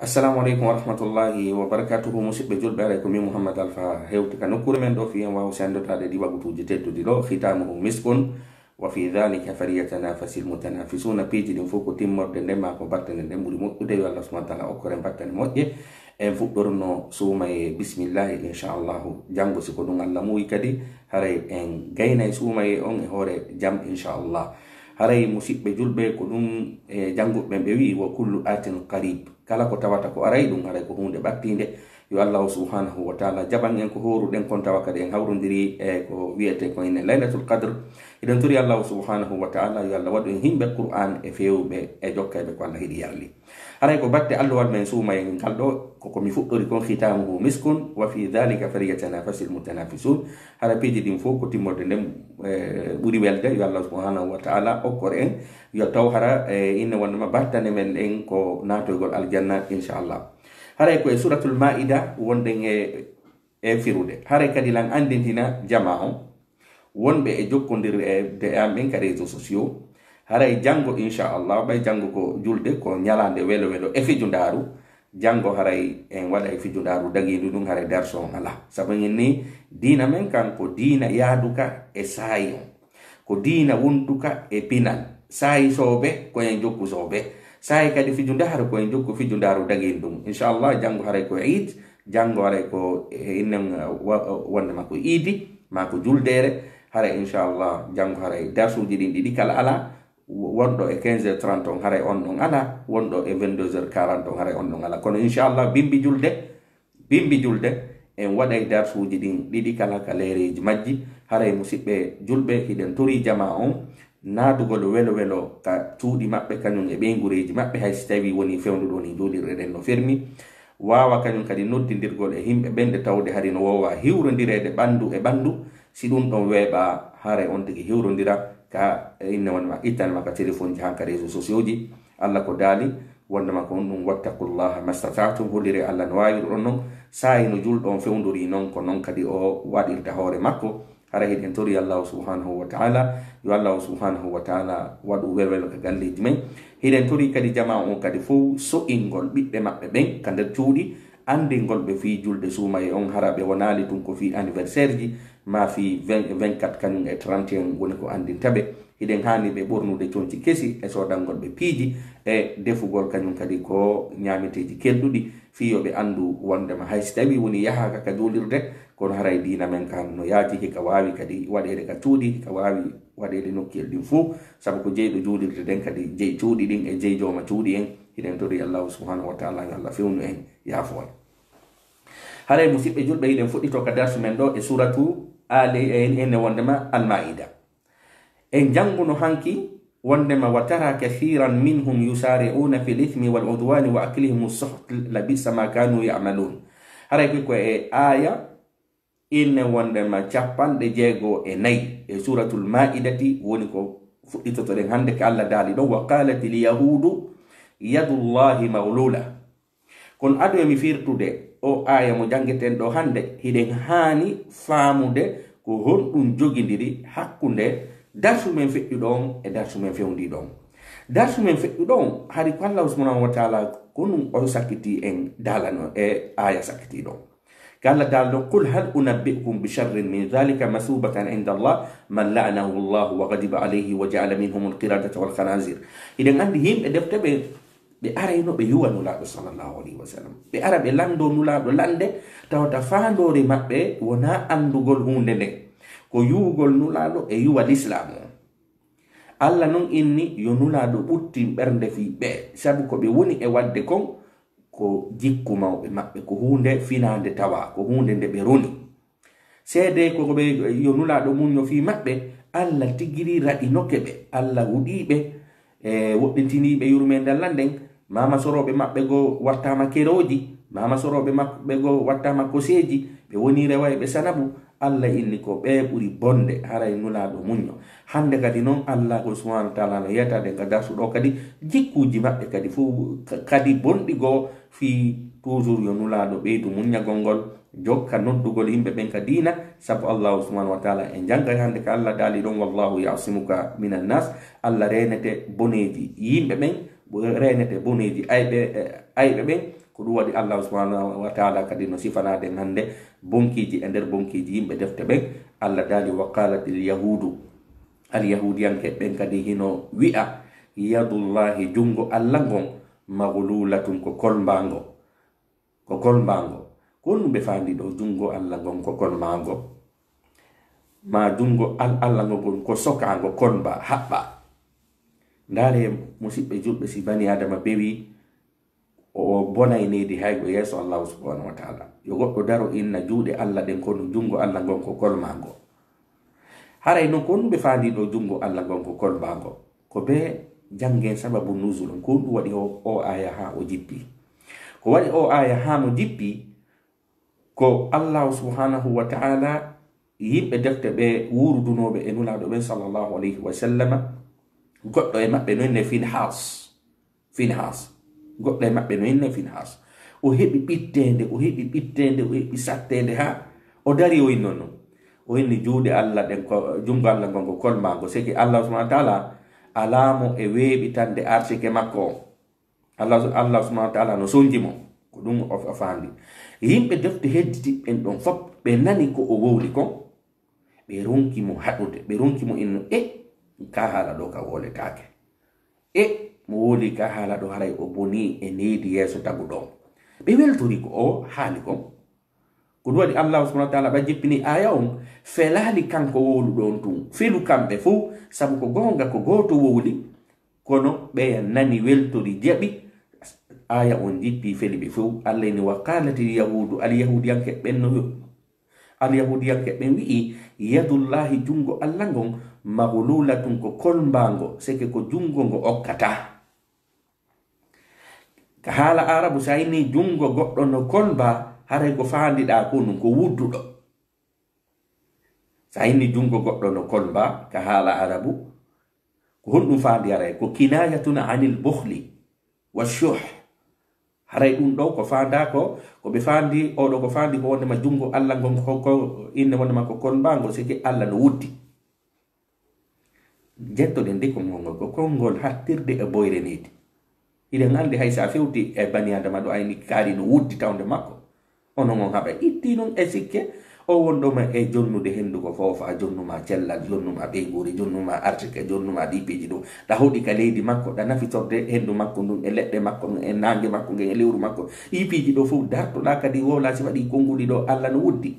assalamu aleykum wa rahmatullahi wa barakatuhu musidɓe julɓe ala komin mouhammad alpha hewti ka nokkure men ɗo fiyen wawa sendotade ɗi wagutuji teddudi ɗo hitamuhu miskun wa fi dhalika falyatanafasi lmutanafisuna piiji ɗin fof ko timmorde ndema ko battane nden ɓuuri moƴƴude yo allah subahana taala okkoren battane moƴƴe en fuɗɗorno suumaye bismillahi inchallahu jango siko ɗum allah muyi kadi haray en gayna e suumaye on e hoore jam inchallah haray musidɓe julɓe ko ɗum e janguɓeɓen ɓe wi wa kullu atin qarib kala ko tawata ko aray ɗum aray ko hunde ɓattinde yo allahu subhanahu wa taala jaɓan en ko horuɗen kon tawa kadi en hawrodiri e ko wiyete ko ene laylatul qadre eɗen tori allahu subhanahu wa taala yo allah waɗu en himɓe qur'an e fewɓe e jokkeɓe ko allah hiɗi yarli haray ko batte allah waɗmen suumayen ngal ɗo koko mi fuɗɗori kon hitamuhu miskun wa fi dalika faryatanafasi almutanafisun hara piiji ɗin fof ko timmorde nden e, ɓuri welde yo allah subahanahu wa taala okkor en yo taw hara e inne wondema battane men ɗen ko natoygol aljanna inchallah haray ko e suratul maida wonɗen e, e firude haray kadi lan andintina jama o wonɓe e jokkodir e de amɓen ka réseau sociaux haray jango Allah bay jango ko julde ko nyalande welo welo e fi ndaaru jango haray en wala e fiju ndaaru dagiidu ɗum haray darso on ala sabo dina ni men kan ko dina yaduka e saayi ko dina wunduka e pinal saayi soobe koyen jokku soobe saayi kadi fiju ndaaru joku jokku fiju ndaaru dagiin ɗum Allah jango haray ko eid jango haray ko innen wonde mako idi mako juldere juldeere haray Allah jango haray darso ɗin didi kala ala wonɗo e 15 heur 30 on haray on ɗon ala wonɗo e 22 heur 40 on haray on ɗon ala kono inchallah bimbi julde bimbi julde en waɗay darsuji ɗin ɗiɗi kala ka leereji majji haray musidɓe julɓe hiɗen tori jama on naadugol welo welo ka cuuɗi maɓɓe kañum e ɓeygureji maɓɓe hay so tawi woni fewnuɗo ni julirɗe ɗen no fermi wawa kañum kadi noddidirgol e himɓe ɓenɗe tawde hari no wowa hiwrodirede ɓandu e ɓandu si ɗum ɗon weeɓa haare on tigi hiwrodira ka inna wonma ital maka téléphone ji hanka réseau sociaux ji allah ko daali wonnama ko on ɗum wattakullaha mastatatum holliri allah no wawi ɗoɗon noon sayi no julɗoon fewdori noon ko noon kadi o waɗirta hoore makko hara heɗen tori allahu subhanahu wa taala yo allahu subhanahu wa taala waɗu welwel ka galleji men heɗen tori kadi jama o kadi fof so'ingol ɓiɓɓe maɓɓe ɓen ka nder cuuɗi andingol ɓe fi julde suumaye on hara ɓe wonali tun ko fi anniversaire ji ma fi 24 kañum e 31 woni ko andinta ɓe hiɗen hani ɓe ɓornude coñci kesi e sodalngol ɓe piiji e defugol kañum kadi ko ñameteji kelɗuɗi fiyoɓe andu wondema haysi tawi woni yaha kaka jolirde kono haray dina men kan no yaaji hika wawi kadi waɗede ka cuuɗi hika wawi waɗede nokkiyel ɗin fuu saabu ko jeyɗo julirde ɗen kadi jeyi cuuɗi ɗin e jeyi jooma cuuɗi en hiɗen tori allahu subhanahu wa taala allah fewnu en yaafoon haray musidɓe julɓe hiɗen fuɗɗito ka darsu men ɗo e suratu aalienne wondema almaida en janguno hanki wondema wa tara kahiran minhum yusariuna fi lithmi waludwani wa aclihim sohd labisa ma kanu yamalun haray kiko e aya inne wondema capanɗe jeego e nayi e suratul maidati woni ko fuɗɗitotoɗen hande ko allah daali ɗo wa qalat lyahudu yadu llahi mawlula kono adu e emi firtude o aya mo jangeten ɗo hande hiɗen haani faamude ko honɗum jogidiri hakkunde darsu men feƴƴuɗon e darsu men fewdiɗon darsu men feƴƴuɗon hari ko allah subhanahu wa taala ko ɗum o sakkiti en dalano e, e aya sakkitiɗon ko allah dalano qul hal unabbi'ukum bi sharrin min dhalika masubatan inda allah man la'anahu llahu wa gadiba alayhi wa jaala minhum alqiradata walkhanasir hiɗen andi himɓe defte ɓe ɓe arayno ɓe yuwa nulaɗo sallllahu alayhi wa sallam ɓe ara ɓe lando nulaɗo lande tawata fandore maɓɓe wona andugol hunde nde ko yuwugol nulaɗo e yuwa l'islam o allah noon inni yo nulaɗo ɓutti ɓernde fi ɓe sabu ko ɓe woni e wadde kon ko jikku mawɓe maɓɓe ko hunde finande tawa ko hunde nde ɓe roni seede koɓe yo nulaɗo munno fi maɓɓe allah tigiri raɗinoke ɓe allah huɗiɓe e woɗɗintiniɓe yurmendallah nden mama soroɓe maɓɓe go wattama keroji mama soroɓe maɓɓe go wattama koseji ɓe woni rewayɓe sanabu allah inni ko ɓe ɓuri bonde haray nulaɗo muño hande kadi noon allah ko subhana wa taala no yiyatade ga darsu ɗo kadi jikkuji maɓɓe kadi fo kadi bonɗi goo fi toujours yo nulaɗo ɓeydu muñagol ngol jokka noddugol yimɓe ɓen ka dina sabu allahu subhana wa taala e jangay hande ka allah daali ɗon wallahu yasimuka minannas allah renete boneji yimɓe ɓen renete boneji ayɓe ɓen ko ɗum waɗi allah subhanahu wa taala kadi no sifanade hande bonkiji e nder bonkiji yimɓe defte ɓen allah dali wa qalat lyahudu alyahudiyanke ɓen kadi hino wi'a yadullahi junngo allah ngon maglulatun ko kolmbago ko kolmbago ko nu ɓe fandi ɗo junngo allah ngon ko kolmago ma junngo allah ngo gon ko sokago kolmba haɓɓa ndaare musidɓe julɓe si bani adama bewi o bonay nedi haygo yeeso allahu subhanahu wa taala yo goɗɗo daro inna juuɗe allah ɗen kono junngo allah gon ko kolmango haray noon ko onɗuɓe faandi ɗo junngo allah gon ko kolmango ko be janngen sababu nusul on ko onɗum waɗi o aya ha o jippi ko waɗi o aya ha mo jippi ko allahu subhanahu wa taala yimɓe defte ɓe wuurudunoɓe e nunaɗo ɓen sallllahu alayhi wa sallama goɗɗo e maɓɓe noyne finhas finhas goɗɗo e maɓɓe noyne finhas o heɓi ɓittede o heɓi ɓittede o heɓi sattede ha o dari o hinno non o hinni juuɗe allah ɗen jungo allah ngongo kolmago seki allah subahana taala alaamo e weeɓi tande arsike makko o allah subahana taala no sonji mo ko ɗum o faandi yimɓe defte hedditiɓɓen ɗon fof ɓe nani ko o wowli ko ɓe ronkimo haɗude ɓe ronkimo inno e ka hala ɗo ka wole kake e mo woli ka hala ɗo haray o boni e nedi yeso tagu ɗon ɓe weltori ko o haali kon ko ɗum waɗi allahu subahana wa taala ɓa jippini aya on felali kanko wolu ɗon tun felu kamɓe fuu saabu ko gonga ko goto woli kono ɓe nani weltori jaɓi aya on jippi feli ɓe fuu allah ni wa kalati yahudu alyahudi yanke ɓennoyo an yahudiyanke ɓe wi'i yadullahi jungo allah ngon maglulatun ko kolmbango seke ko jungo ngo okkata ka haala arabu sayni jungo goɗɗo no kolmba hare go fandiɗa kunu ko wudduɗo sayni jungo goɗɗo no kolmba ka haala arabu ko honɗum fandi haray ko kinayatuna anil bohli wa shuh haray ɗum ɗo ko fanda ko koɓe fandi oɗo ko fandi ko wondema jungo allah gon inne wondema ko konbangol sigi allah no wuddi jettoɗen de ko gongol ko konngol hattirde e boyre nidi iɗen anndi hay sa fewti e bani adama ɗo ayni kaari no wuddi tawde makko onon on haɓa itti noon e sikke o wonɗoma e jonnude henndu ko foofa jonnuma cellal jonnuma ɓeygori jonnuma artike jonnuma ɗipiji ɗum ɗa hawɗi ka leydi makko ɗa nafitorde henndu makko ndun e leɗɗe makko ɗum e nange makko ngen e lewru makko ipiji ɗo fof dartoɗa kadi wowla si waɗi konnguɗi ɗo allah no wuddi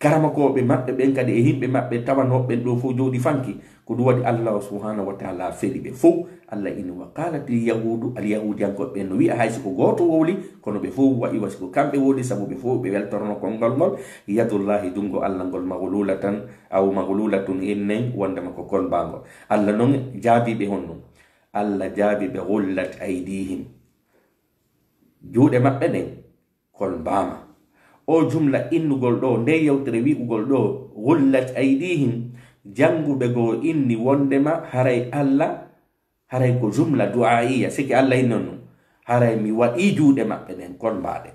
karamakoɓe maɓɓe ɓen kadi e himɓe maɓɓe tawanoɓen ɗo fof jooɗi fanki ko ɗum waɗi allah subhanahu wa taala feri ɓe fof allah ini wa qalat lyahudu alyahudiyankoɓe ɓen no wiya haysiko goto wowli kono ɓe fof wayi wasiko kamɓe woli saabu ɓe fof ɓe weltorono kolngol ngol yadullahi dungo allah ngol maglula tan aw maglula tun innen wondema ko kolbangol allah noon jaabiɓe hon non allah jaabi ɓe gullat aidihim juuɗe maɓɓe ɗen kolmbama o jumla innugol ɗo nde yewtere wi'ugol ɗo gullat aidihim jannguɓe goo inni wondema haray allah haray ko jumla du'aiya siki allah inno nu haray mi waɗi juuɗe maɓɓe ɗen kon mbaɗe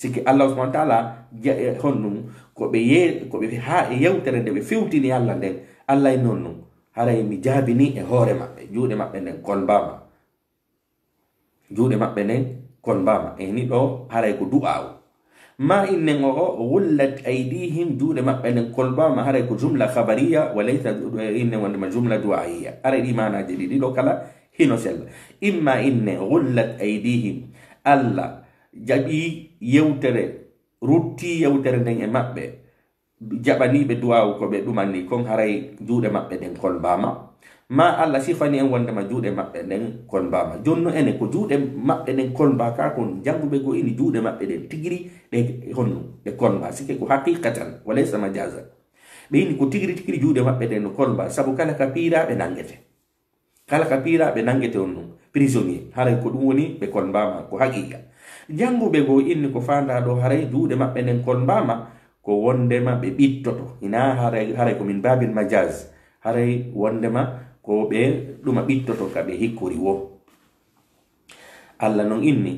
siki allah subahana taala eh, hon nu koɓe ye koɓe ha e yewtere nde ɓe fewtini allah nden allah inno nu haray mi jaabini e hoore maɓɓe juuɗe maɓɓe nden kon mbama juuɗe maɓɓe nden kon mbama eni ɗo haray ko du'a o ma innen oo wullat aidihim juuɗe maɓɓe nden kolbama haray ko jumla habariya walaysa e innen wondema jumla duaiya aray ɗi manaji ɗi ɗiɗo kala hino sella imma innen wullat aidihim allah jaɓi yewtere rutti yewtere nden e maɓɓe jaɓaniɓe duwawu koɓe ɗumanni kon haray juuɗe maɓɓe nden kolbama ma alla sifani en wonde wondema juuɗe maɓɓe den kon joni jonno en ko juude juuɗe den kon ba ka kon jannguɓe goo ini juuɗe maɓɓe den tigiri de honno de kon ba sike ko haqiqatan walaysa majasan be ini ko tigiri tigiri juuɗe maɓɓe den no ba sabu kala ka be nangete kala ka be nangete onno non prisonnier haray ko dum woni be ɓe kolmbama ko haqiqa jangube go inni ko fanda do haray juude juuɗe maɓɓe ɗen kolmbama ko wondema be bittoto ina haray haray ko min babil majaz haray wondema ko ɓe ɗuma ɓittoto ka ɓe hikkori wo allah non inni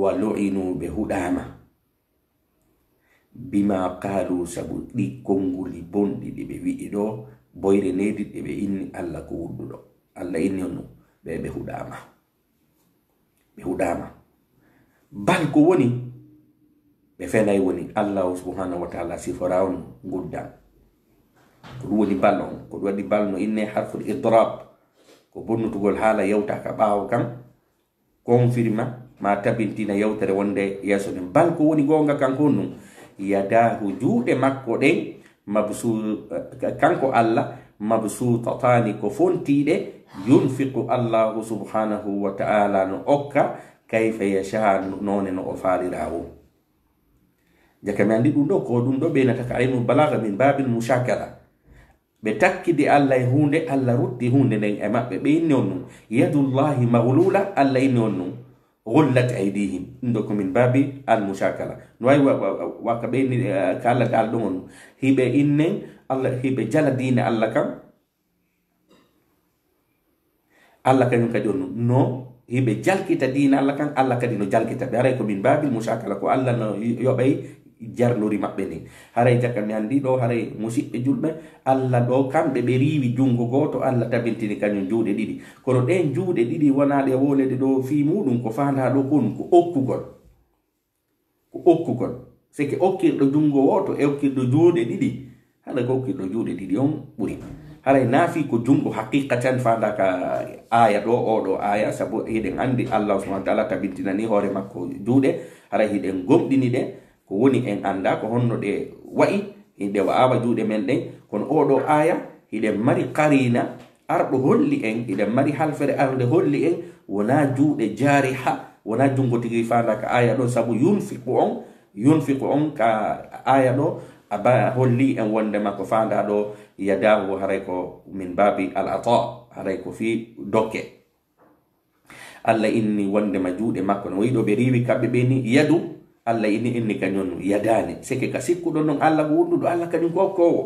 wa lu'inu ɓe huɗama bima kalu sabu ɗi konnguli bonɗi ɗi ɓe wi'i ɗo boyre nedi ɗe ɓe inni allah ko wudduɗo allah inni on ɓe ɓe huɗama ɓe huɗama bal ko woni ɓe fenay woni allahu subhanahu wa taala sifora guddan ko ɗum woni bal on ko ɗum waɗi bal no inne harfude idrab ko bonnutugol haala yewtaka ɓaawo kan confirma ma tabintina yewtere wonde yeeso ɗen bal ko woni goonga kan ko num yadahu juuɗe makko ɗen mabsu kanko allah mabsutatani ko fontiiɗe yunfiqu allahu subhanahu wa taala no okka kayfa yasha noone no o faaliraawo jaka mi anndi ɗum ɗo ko ɗum ɗo ɓeynata ka aynu balaga min babil mousakara ɓe takkidi allah e hunde allah rutti hunde nden e maɓɓe ɓe inni on nun yadullahi maglula allah inni on nun gollat aidihim ɗum ɗo komin baabi almusakala no wawi waka ɓe inni eh, ka allah dal ɗum on nun hiɓe innen allah hiɓe jala dine allah kam allah kañum kadi on nun no hiɓe jalkita dine allah kan allah kadi no jalkita ɓe aray komin baabi musakala ko allah no yoɓay jarnuri maɓɓe ndin haray caka mi anndi ɗo haray musiɓɓe julɓe allah ɗo kamɓe ɓe riiwi junngo gooto allah tabintini kañum juuɗe ɗiɗi kono ɗen juuɗe ɗiɗi wonaaɗe wonede ɗo fii muɗum ko faanda ɗo kon ko okkugol ko okkugol sike okkirɗo junngo woto e okkirɗo juuɗe ɗiɗi haɗa ko okkirɗo juuɗe ɗiɗi on ɓuri haray naafi ko junngo haqiqa tan faanda ka aya ɗo oɗo aya sabu hiɗen anndi allah subahanau taala tabintinani hoore makko juuɗe haray hiɗen gomɗini ɗe ko woni en anda ko honno ɗe wa'i hiɗe wa'aba juuɗe men ɗen kono oɗo aya hiɗe mari qarina arɗo holli en hiɗen mari halfere arde holli en wona juuɗe jaari ha wona jungo tigi fanda ka aya ɗon saabu yunfiqu on yunfiqu on ka aya ɗo aba holli en wondema ko fanda ɗo yadahu haray ko min babi al ata haray ko fi dokke allah inni wondema juuɗe makko no wiɗo ɓe riwi kamɓe ɓe ni yadu allah ini inni kañum yadani sikke ka sikkuɗo non allah ko wunduɗo allah kañum ko hokkowo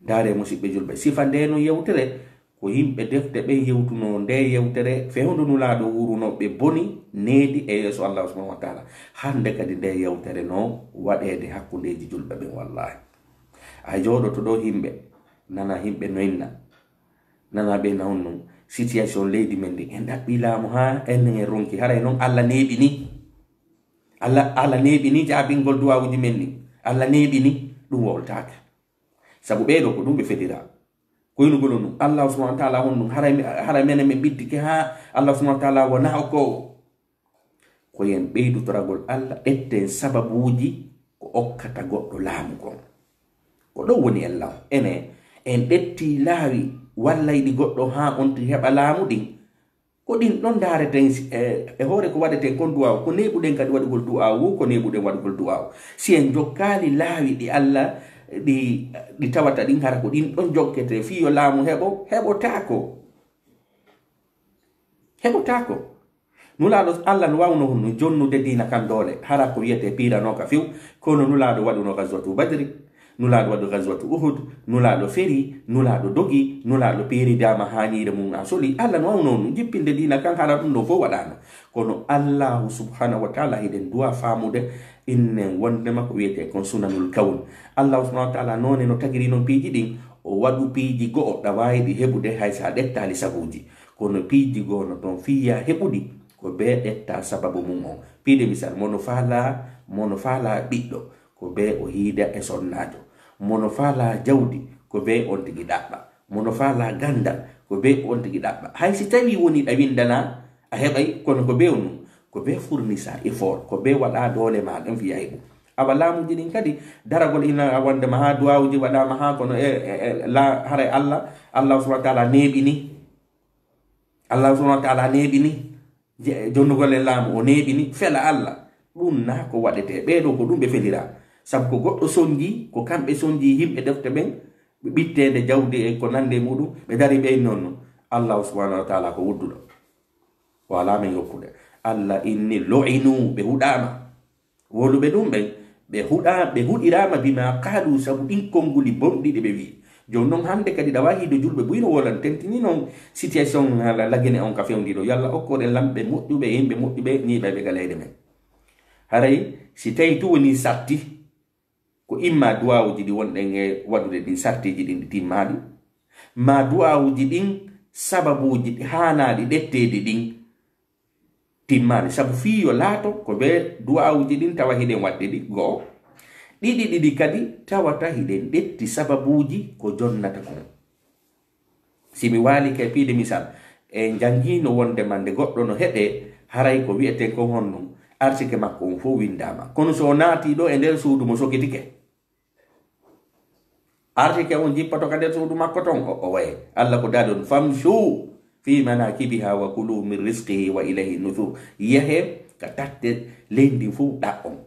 daare musidɓe julɓe sifa nde no yewtere ko yimɓe defte ɓen yewtuno nde yewtere fewndu nulaaɗo wurunoɓe boni needi e yeeso allah subahanau wa taala hande kadi nde yewtere no waɗede hakkundeji julɓe ɓen wallahi a jooɗo to ɗo yimɓe nana yimɓe noyna nana ɓe nawnu situation leydi men ndi en ɗaɓɓi laamu ha ennen en e ronki haray noon allah neeɓi ni allah allah neɓini jaabingol duwawuji men ni allah neɓini ɗum woltaka saabu ɓeɗo ko ɗum ɓe fedira koynugol ɗum allah subahana wa taala won ɗum hara mene min biddike ha allah subahana wa taala wona okowo koyen ɓeydotoragol allah ɗetten sababuji ko okkata goɗɗo laamugon ko ɗo woni en law ene en ɗetti laawi wallayɗi goɗɗo ha onti heɓa laamu ɗin ko ɗin ɗon darete e hoore ko waɗete kon du'a ko neɓuɗen kadi waɗugol du'aw wo ko neɓuɗen waɗugol du'aw si en jokkali laawi ɗi allah ɗi ɗi tawata ɗin hara ko ɗin ɗon jokkete fiyo laamu heɓo heɓotako heɓotako nulaaɗo allah no wawno no jonnude diina kam doole hara ko wiyete piranoka few kono nulaaɗo waɗunoka zatu badri nulaɗo waɗu gaswatu uhud nulaɗo feri nulaɗo dogi nulaɗo peridama hanire mum a soli allah no wawnonu jippinde dina kan hara ɗum ɗo fo waɗano kono allahu subhanahu wa taala heɗen duwa famude innen wondema ko wiyete kon sunanul kawn allahu subahanau wa taala noone no tagiri noon piiji ɗin o waɗu piiji go'o ɗawawiɗi heɓude hay sa ɗettali sabuji kono piiji gono ton fiya heɓuɗi ko be ɗetta sababu mum on piide misal mono faala mono faala ɓiɗɗo ko be o hiida e sonnajo mono faala jawdi ko be on tigi ɗaɓɓa mono faala gandal ko be on tigi ɗaɓɓa hay si tawi woni ɗawindana a heɓay kono ko be onum ko be fournissa effort ko be waɗa doole ma ɗan fiyay ɗum awa laamuji ɗin kadi daragol ina wondema ha duwawji waɗama ha kono e, e, e hara allah allah subahana taala neɓini allah subahana wa taala neɓini jonnugol e laamu o neɓini fela allah ɗum na ko waɗete ɓeɗo ko ɗum ɓe felira sabu ko goɗɗo sonji ko kamɓe sonji yimɓe defte ɓen ɓe ɓittede jawdi e ko nande muɗum ɓe dari ɓen nonno allah subhanahu wa taala ko wudduɗo o ala min yokkude allah inni loinu ɓe huɗama woluɓe ɗum ɓen ɓe huɗa ɓe huɗirama bima kalu sabu ɗin konnguli bonɗi ɗi ɓe wi joni noon hande kadi ɗa wahiɗo julɓe ɓuyno wolan tentini noon situation lagene on ka fewdiɗo yallah okkore lamɓe moƴƴuɓe yimɓe moƴƴuɓe niɓayɓe galeyde men haray si tawi tu woni satti ko imma duwawuji ɗi wonɗen e waɗude ɗin sartiji ɗin ɗi timmaɗi ma duwawuji ɗin sababuji ɗi hanaɗi ɗettedi ɗin timmaɗi saabu fiyo laato ko ɓe duwawuji ɗin tawa hiɗen waɗde ɗi goo ɗiɗi ɗiɗi kadi tawata hiɗen ɗetti sababuji ko jonnata kon simi walike piide misal e janngino wonde mande goɗɗo no heɗe haray ko wiyeten kon honnum arsike makko on fo windama kono so naati ɗo e nder suudu mo sokitike arti ke on jippato ka nder suudu makko ton o way allah ko daɗon famsu fi manakibiha wa kulu min risqihi wa ilayhi nusur yehe ka tatte leydi fuu ɗa on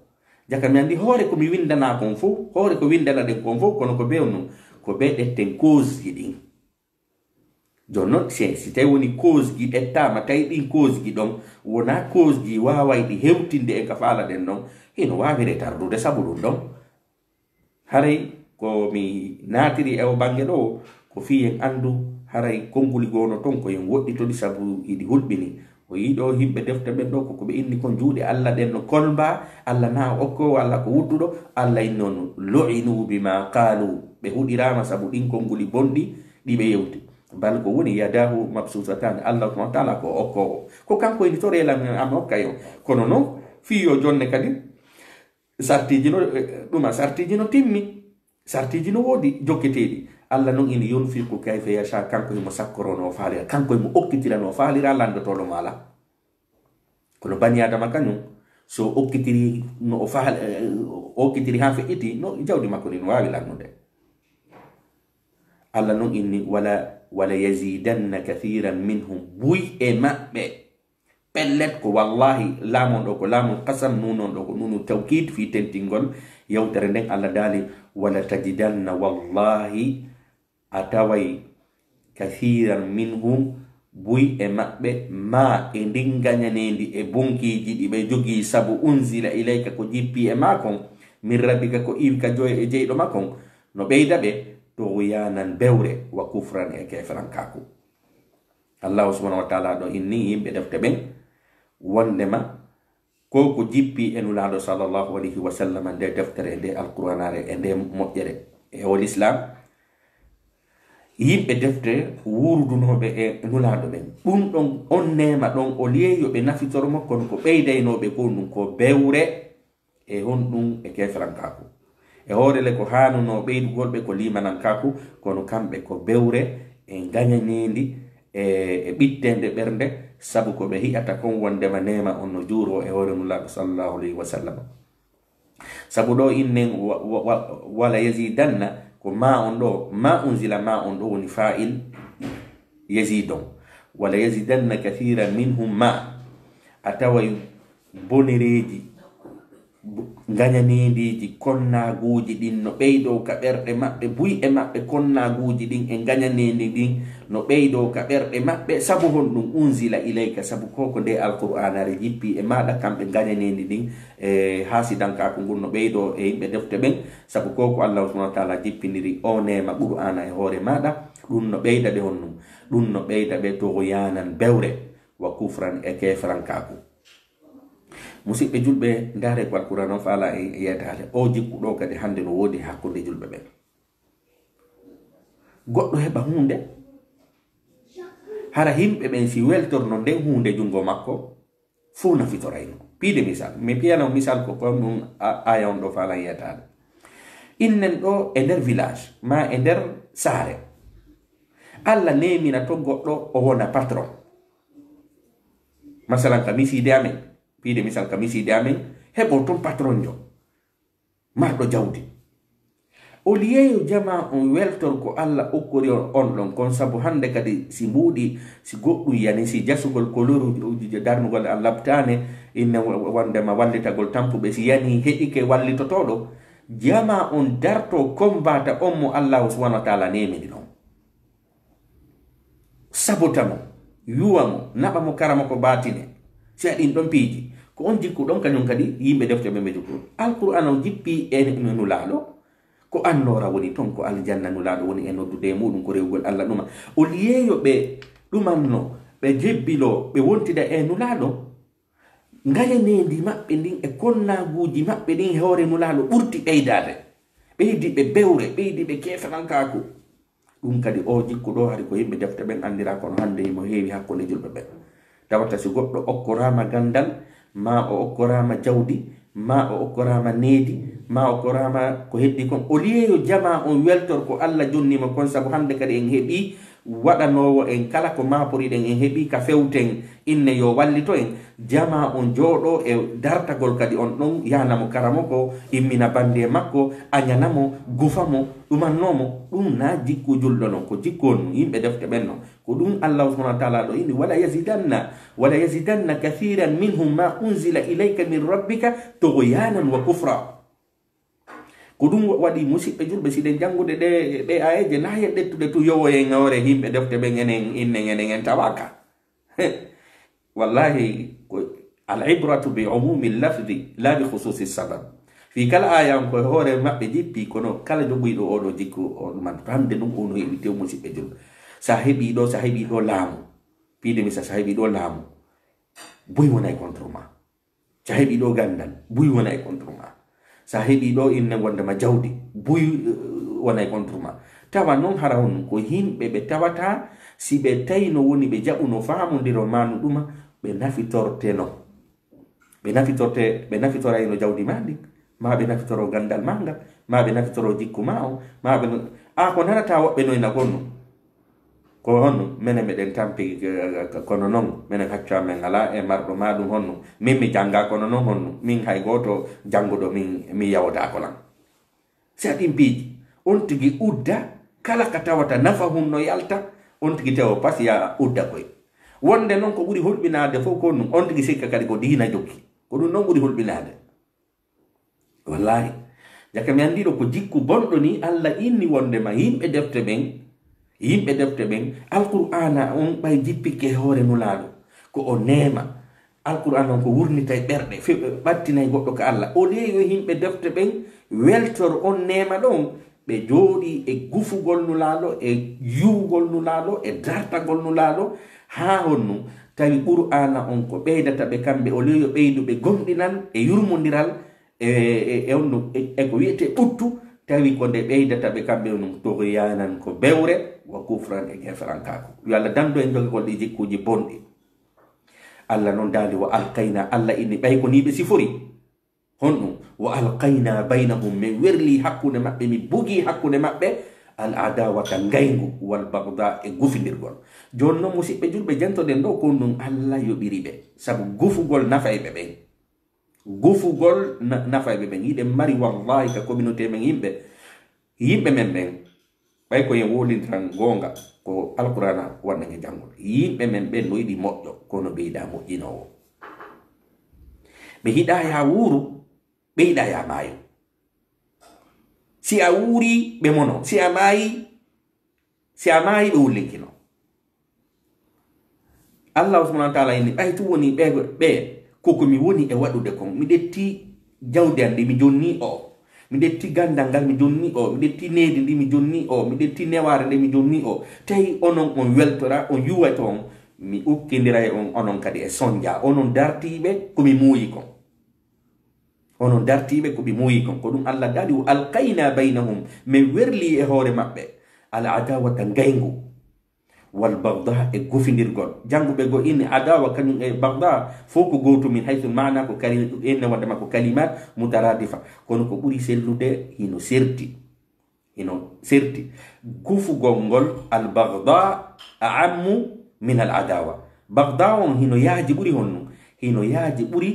jaka mi anndi hoore ko mi windana kon fuu hoore ko windana ɗen kon fuu kono ko ɓe non ko ɓe ɗetten cause ji ɗin jooni noon se si tawi woni cause ji ɗettama tawi ɗin cause ji ɗon wona cause ji wawayɗi hewtinde en ka faala ɗen ɗon heno wawire tardude sabu ɗum ɗon haray ko mi natiri e o bange ɗo ko fi en andu haray konnguli gono ton ko en woɗɗitoɗi saabu iɗi hulɓini o yiɗo yimɓe defte ɓen ɗo koko ɓe inni kon juuɗe allah ɗen no kolba allah na okkowo allah ko wudduɗo allah innon lo'inu bima qalu ɓe huɗirama saabu ɗin konnguli bonɗi ɗiɓe yewti bal ko woni yadahu mabsusatan allah subana taala ko okkowo ko kanko ini torelamen ama okka yo kono noon fiyo jonne kadi sartiji no ɗuma sartiji no timmi sartiji no woodi jokketeeɗi allah noon ina yonfiku kayfe yacha kanko himo sakkorono faalira kanko himo okkitira no faalira landotoɗo maala kono bani adama kañum so okkitiri no faal eh, eh, okkitiri ha feƴƴiti no jawdi makko ni no waawi lannude allah noon inni wala wala yasidanna kathiran minhum buy e maɓɓe pellet ko wallahi laamon ɗo ko laamon kasam nunon ɗo ko nunu tawkid fi tentingol yow tere ndeng allah daali walatajidanna wallahi atawai kahiran minhum buy e maɓɓe ma e ndin gañanendi e bunkiji ɗi ɓe jogii sabu unsila ilayka ko jippi e makon min rabbika ko iwka joye e jeyɗo makon no ɓeyda ɓe toyanan bewre wa kufran e keferankaku allahu subhanahu wa taala ɗo inni yimɓe defte ɓen wondema ko ko jippi e nunaɗo sallllahu alayhi wa sallam nde deftere e nde alquranare e nde moƴƴere e wol islam yimɓe deftere wurudunoɓe e nulaɗo ɓen ɗum ɗon on nema ɗon o liyeyoɓe nafitorma kono ko ɓeydaynoɓe gon ɗum ko bewre e hon ɗum e kefrankaku e hoorele ko hanuno ɓeydugolɓe ko limanankaku kono kamɓe ko bewre e gañanedi e, e ɓittede ɓernde sabu ko ɓe hiyata kon wondema nema on no juuro e hoore mullaɗo salllahu alayhi wa sallam sabu ɗo innen wala yasidanna ko ma on ɗo ma unzila ma on ɗo woni fa'il yasidon wala yasidanna kathira minhum ma a tawa bonereji gañaniiɗiiji konnaaguuji ɗin no ɓeydow ka ɓerɗe maɓɓe buyɗe maɓɓe konnaaguuji ɗin e gañaniindi ɗin no ɓeydow ka ɓerɗe maɓɓe sabu hon ɗum unsila ileyka sabu ko ko nde alqur'anare jippi e maaɗa kamɓe gañaniindi ɗin e haa sidankaako ngun no ɓeydo e yimɓe defte ɓen sabu ko ko allahu subahana wa taala jippiniri o nema qur'ana e hoore maaɗa ɗum no ɓeyda ɓe hon ɗum ɗum no ɓeyda ɓe to yanan bewre wa kufran e kefrankaako musidɓe julɓe ndaare ko alquran on faala e eh, yeyataade eh, o oh, jikkuɗo kadi hannde no woodi hakkunde julɓe ɓe goɗɗo heɓa hunde hara himɓe ɓen si weltorno nden hunde jungo makko fuu nafitorayno piide misal mi piyana misal ko kon ɗum aya on ɗo falan yiyataade eh, innen ɗo e nder village ma e nder saare allah nemina to goɗɗo o wona patron masalan ka mi siide amen piide misal kam mi siide amin heɓo toon patron jo marɗo jawdi o liyeyo jama on weltor ko allah okkori on on ɗon kon sabu hande kadi si mbuuɗi si goɗɗum yani si jasugol koloruji darnugol a labtane inne wondema wallitagol tampuɓe si yani heƴike wallitotoɗo jama on darto combata on mo allahu subhanahu wa taala nemini ɗon sabota mo yuwa karama ko batine si aɗin ɗon piiji ko on jikku ɗon kañum kadi yimɓe defte ɓeɓe jikku alquran o jippi enenu laalo ko annora woni toon ko aljanna nu laalo woni e noddude e muɗum ko rewgol allah ɗuma o liyeyo ɓe ɗumanno ɓe jebbilo ɓe wontida e nu laalo ngayenendi maɓɓe ndin e konnaguji maɓɓe ɗin hoore nu laalo ɓurti ɓeydade ɓeydi ɓe bewre ɓeydi ɓe kefanan kaku ɗum kadi o jikkuɗo hari ko yimɓe defte ɓen anndira kono hannde mo heewi hakkunde julɓe ɓen tawata si goɗɗo okkorama gandal ma o okkorama jawdi ma o okkorama needi ma okkorama ko heddi kon o liyeyo jama on weltor ko allah jonnima kon saabu hande kadi en heeɓi waɗanowo en kala ko maporiɗen en heeɓi ka fewten inne yo wallito en jama on jooɗo e dartagol kadi on ɗon yanamo karamo ko immina bande makko añanamo gufamo ɗumannomo ɗum na jikku julɗo non ko jikkuon yimɓe defte ɓen non ko ɗum allah subahana wa taala ɗo inni wala yasidanna wala yasidanna kahiran minhum ma unzila ilayka min rabbika togoyanan wa kufra ko ɗum waɗi musiɓɓe julɓe siɗen janngude ɗe ɗe ayeje naye ɗettude tu yowoye ore yimɓe defte ɓen enen innen enen en tawaka wallahi ko alibratu bi umumi llafdi la bi hususi sabab fi kala aya on koye hoore maɓɓe jippi kono kala joguiɗo oɗo jikku oɗuman hande ɗum ono heɓi tew musiɓɓe julɓe sa heɓi ɗo sa heɓi ɗo laamu piide misa sa heɓi ɗo laamu buy wona e contre ma sa heɓi ɗo gandal buy wona e contre ma sa heɓi ɗo inne gondema jawdi buy uh, wona e contre ma tawa noon hara on ko himɓe ɓe tawata si ɓe tawino woni ɓe jaɓuno famodiro manu ɗuma ɓe nafitorteno ɓe nafitorte ɓe nafitorayino jawdi ma ndi ma ɓe nafitoro gandal ma ngal ma ɓe nafitoro jikku ma o ma ɓe a ko nanata woɓɓe noyna gonno e ko hon minen miɗen tampi eh, eh, eh, kono noon minen haccu amen ala e marɗo ma ɗum honno min mi jannga kono noon honno min hay goto jannguɗo min mi yawdakolan si aɗin piiji on tigi udda kala ka tawata nafa hunno yalta on tigi tawa pas ya udda koye wonde noon ko ɓuri hulɓinade fof ko ɗum on tigi sikka kadi ko diina jokki ko ɗum noon ɓuri hulɓinade wallahi jaka mi anndiɗo ko jikku bonɗo ni allah inni wondema yimɓe defte ɓen yimɓe defte ɓen alqur'ana on ɓay jippikke hoore nulaaɗo ko o nema alqur'an on ko wurnita e ɓerɗe fe ɓattinayi goɗɗo ko allah o leyo yimɓe defte ɓen weltor on nema ɗon ɓe jooɗi e gufugol nulaaɗo e yuwugol nulaaɗo e dartagol nulaaɗo haa honnu tawi qur'ana on ko ɓeydata ɓe kamɓe o leyo ɓeyduɓe gomɗinal e yurmodiral e, e, e onno e, e ko wiyete ɓuttu tawi ko nde ɓeydata ɓe kamɓe onon tohyanan ko bewre wa gufran e gefrankako yo allah dando en jogi golɗe jikkuji bonɗi allah noon dandi wa alkayna allah inni ɓay ko niɓe sifori honɗum wa alkayna baynahum min werli hakkunde maɓɓe mi bugi hakkunde maɓɓe al adawata ngaygu wal bagda e gufidirgol joni noon musidɓe julɓe jentoɗen ɗo kon ɗum allah yoɓiri ɓe saabu gufugol nafa e ɓe ɓen gufugol nafa e ɓe ɓen yiɗe mari wallahi ka communauté men yimɓe yimɓe men ɓen bay ko yen tan gonga ko alqurana wannake yi yimɓe men ɓen noyiɗi moƴƴo kono ɓe yiɗa moƴƴinowo ɓe hida ya wuru ɓe yiɗa ya maayo si a wuri ɓe mono si a maayi si a maayi ɓe wullinkino allah subhanahu wa taala ini ay tu woni ɓe ɓe koko mi woni e wadude kon mi ɗetti jawdi an mi jonni o mi ɗetti gandal ngal mi jonni o mi ɗetti nedi ndi mi jonni o mi ɗetti newaare nde mi jonni o tawi onon on weltora on yuwata on mi ukkidira e on onon kadi e soñia onon dartiɓe komi muuyi kon onon dartiɓe komi muuyi kon ko ɗum allah daɗi o alkayna baynahum min werli e hoore maɓɓe ala adawata gayngu wal barda e gofidirgol janguɓe go inne adawa kañum e barda fof ko gotumin hayso mana ko inne waddema ko kalimat mutaradifa kono ko ɓuuri sellude hino serti hino serti gofugol ngol al barda ammu min al adawa barda on hino yaaji ɓuri honno hino yaaji ɓuri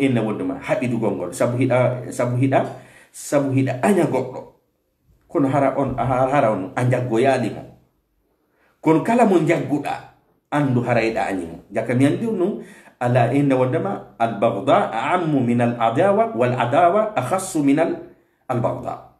inne waddema haɓidugol ngol sabu hiɗa sabu hiɗa sabu hiɗa aña goɗɗo kono hara on hara on a jaggoyalimo kon kala mo jagguɗa andu harayɗa añimo jaka mi andir nun ala inna wondema albagda ammu min al adawa wal adawa ahassu min al albagda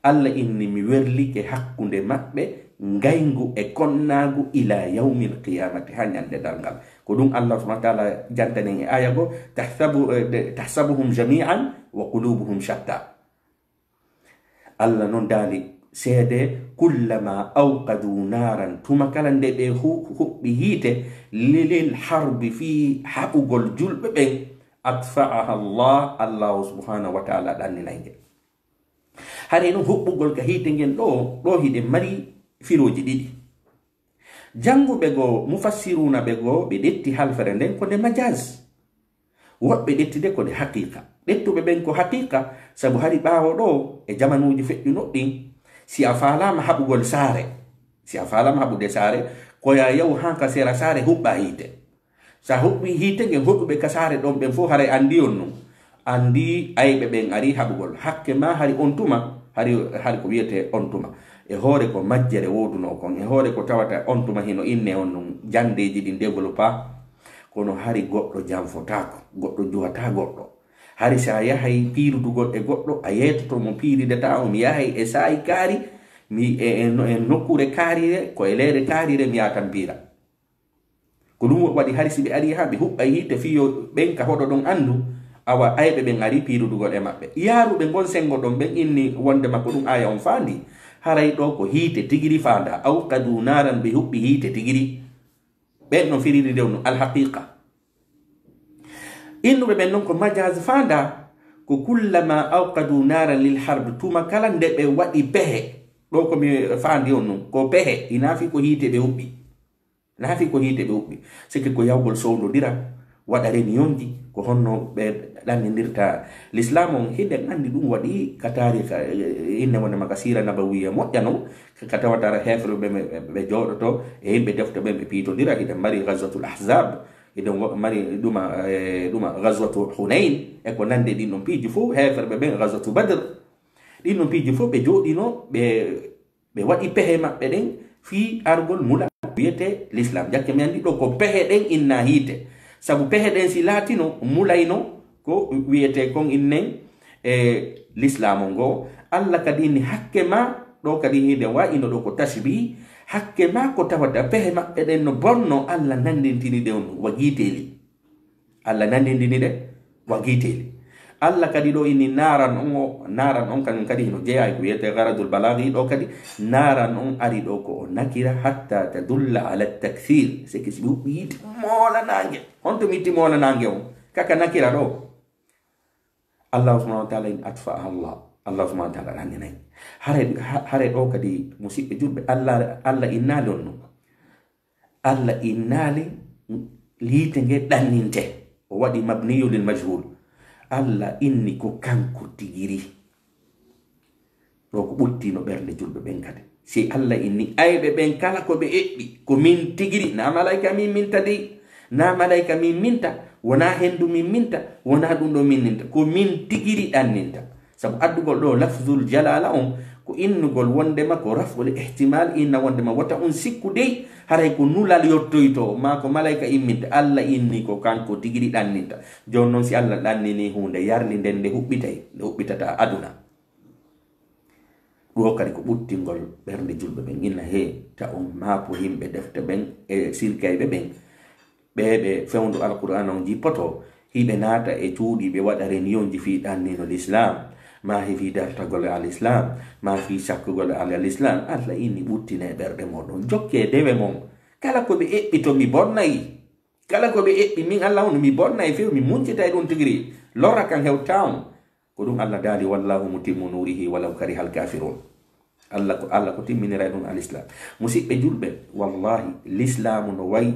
alla inni mi werlike hakkunde maɓɓe ngayngu e konnaagu ila yaumil qiyamati ha ñande dal ko ɗum allah subahana taala jantanen e aya go tahsabuhum jamian wa qulubuhum shatta allah noon daali seede kullama auqadu naran tuma kala nde ɓe huɓɓi hiite lilil harbi fi haɓugol julɓe ɓen atfa'aha llah allahu subhanahu wa taala ɗanninay ngel hari no huɓɓugol ka hiite ngel ɗo ɗo hiɗe mari firoji ɗiɗi janguɓe goo mufassiruna ɓe goo ɓe ɗetti halfere nden ko nde majas woɓɓe ɗetti de ko nde haqiqa ɗettuɓe ɓen ko haqiqa sabu hari ɓawo ɗo e jamanuji feƴƴunoɗɗin si a falama haɓugol saare si a falama haɓude saare koya yahu hanka sera saare huɓɓa hiite sa huɓɓi hiite ngen huɓɓuɓe ka saare ɗon ɓen fof haray anndi on non anndi ayɓe ɓen ari haɓugol hakke ma hari on tuma hari hari ko wiyete on tuma e hoore ko majjere woduno kon e hoore ko tawata on tuma hino inne on non jandeji ɗi développa kono hari goɗɗo janfotako goɗɗo juwata goɗɗo hari sa yahay piirudu goɗɗe goɗɗo a yeytoto mo piiridata o mi yahay e saayi kaari mi e, e, e nokkure kaarire ko e leere kaarire mi yatan piira ko ɗum waɗi hari si ɓe ari ha ɓe huɓɓay hiite fiyo ɓenka hoɗo ɗon anndu awa ayɓe ɓen ari piirudugoɗe maɓɓe yaaruɓe gon sengo ɗon ɓen inni wonde makko ɗum aya on faandi haray ɗo ko hiite tigiri faanda aw kadu naran ɓe huɓɓi hiite tigiri ɓen ɗon firiri ndewnu alhaqiqa innuɓe ɓen noon ko majas fanda ko kullama awkadu naran lil harbe tuma kala nde ɓe waɗi behe ɗo komi fandi on ko behe inafi ko hiite ɓe huɓɓi nafi ko hiite ɓe huɓɓi sikki ko yawgol sowdodira waɗa reniyonji ko honno ɓe ɗannidirta l'islam on hiɗen andi ɗum waɗi ka tarika eh, inne wonema ka sira nabawiya moƴƴa no ka tawatara hefre ɓe ɓe jooɗoto e yimɓe defto ɓen ɓe piitodira hiɗen mbari gazatul ahzab eɗen mari ɗuma ɗuma e, gaswatu hunain e ko nande ɗin ɗon piiji fo heferɓe ɓen gaswatu badr ɗin ɗon piiji fo ɓe jooɗino ɓe ɓe waɗi pehe maɓɓe ɗen fi argol mula wiyete l'islam jakke mi anndi ɗo ko pehe ɗen inna hiite sabu pehe ɗen si laatino mulayno ko wiyete kon innen e l'islamu ngoo allah kadi inni hakke ma ɗo kadi hiide wa ino ɗo ko tasbih hakke maako tawata pehe maɓɓe ɗen no bonno allah nandintini ɗe wa giiteeli allah nandintini ɗe wa giiteeli allah kadi ɗo ini naran on o naran on kaum kadi hino jeeya e ko wiyete garadul balagi ɗo kadi naran on ari ɗo ko o nakira hatta tadulla ala takthir siki si ɓuɓɓi yiti moolanange on to mi yitti moolanange on kaka nakira ɗo allah subhanahu wa taala in atfa allah allah subahana taala ranginayi hare ɗo kadi musiɓɓe julɓe allah innali on non allah innali liite nge ɗanninte o waɗi mabniyu lil majhul allah inni ko kanko tigiri ɗo ko ɓuttino ɓerde julɓe ɓen kadi si allah inni ayɓe ɓen kala ko ɓe eɓɓi ko min tigiri na malaika min minta dey na malaika min minta wona henndu min minta wona ɗum ɗo mininta ko min tigiri ɗanninta sabu addugol ɗo lafdul jalala on ko innugol wondema ko rafol ihtimal inna wondema wata on sikku dey haray ko nulal yottoyto ma ko malayika imminta allah inni ko kanko tigiɗi ɗanninta joni noon si allah ɗannini hunde yarli nden nde huɓɓitay nde huɓɓitata aduna ɗo kadi ko ɓuttingol ɓernde julɓe ɓen inna he ta on mapo himɓe defte ɓen e sirkayɓe ɓen ɓeɓe fewndu alqur'an on jippoto hiɓe naata e cuuɗi ɓe waɗa reniyonji fi ɗannino l'islam ma hefi dartagol e al islam ma fi sakkugol al e al islam allah inni ɓuttine e ɓerɗe moɗon jokke dewe mon kala ko ɓe eɓɓi to mi bonnayi kala ko ɓe eɓɓi min allah hono mi bonnayi few mi muncita e ɗum tigiri lora kan hew town ko ɗum allah daali wallahu mutimmu nurihi walaw kari hal kafirun allah ko allah ko timminira e ɗum al islam musidɓe julɓe wallahi l'islamu no wayi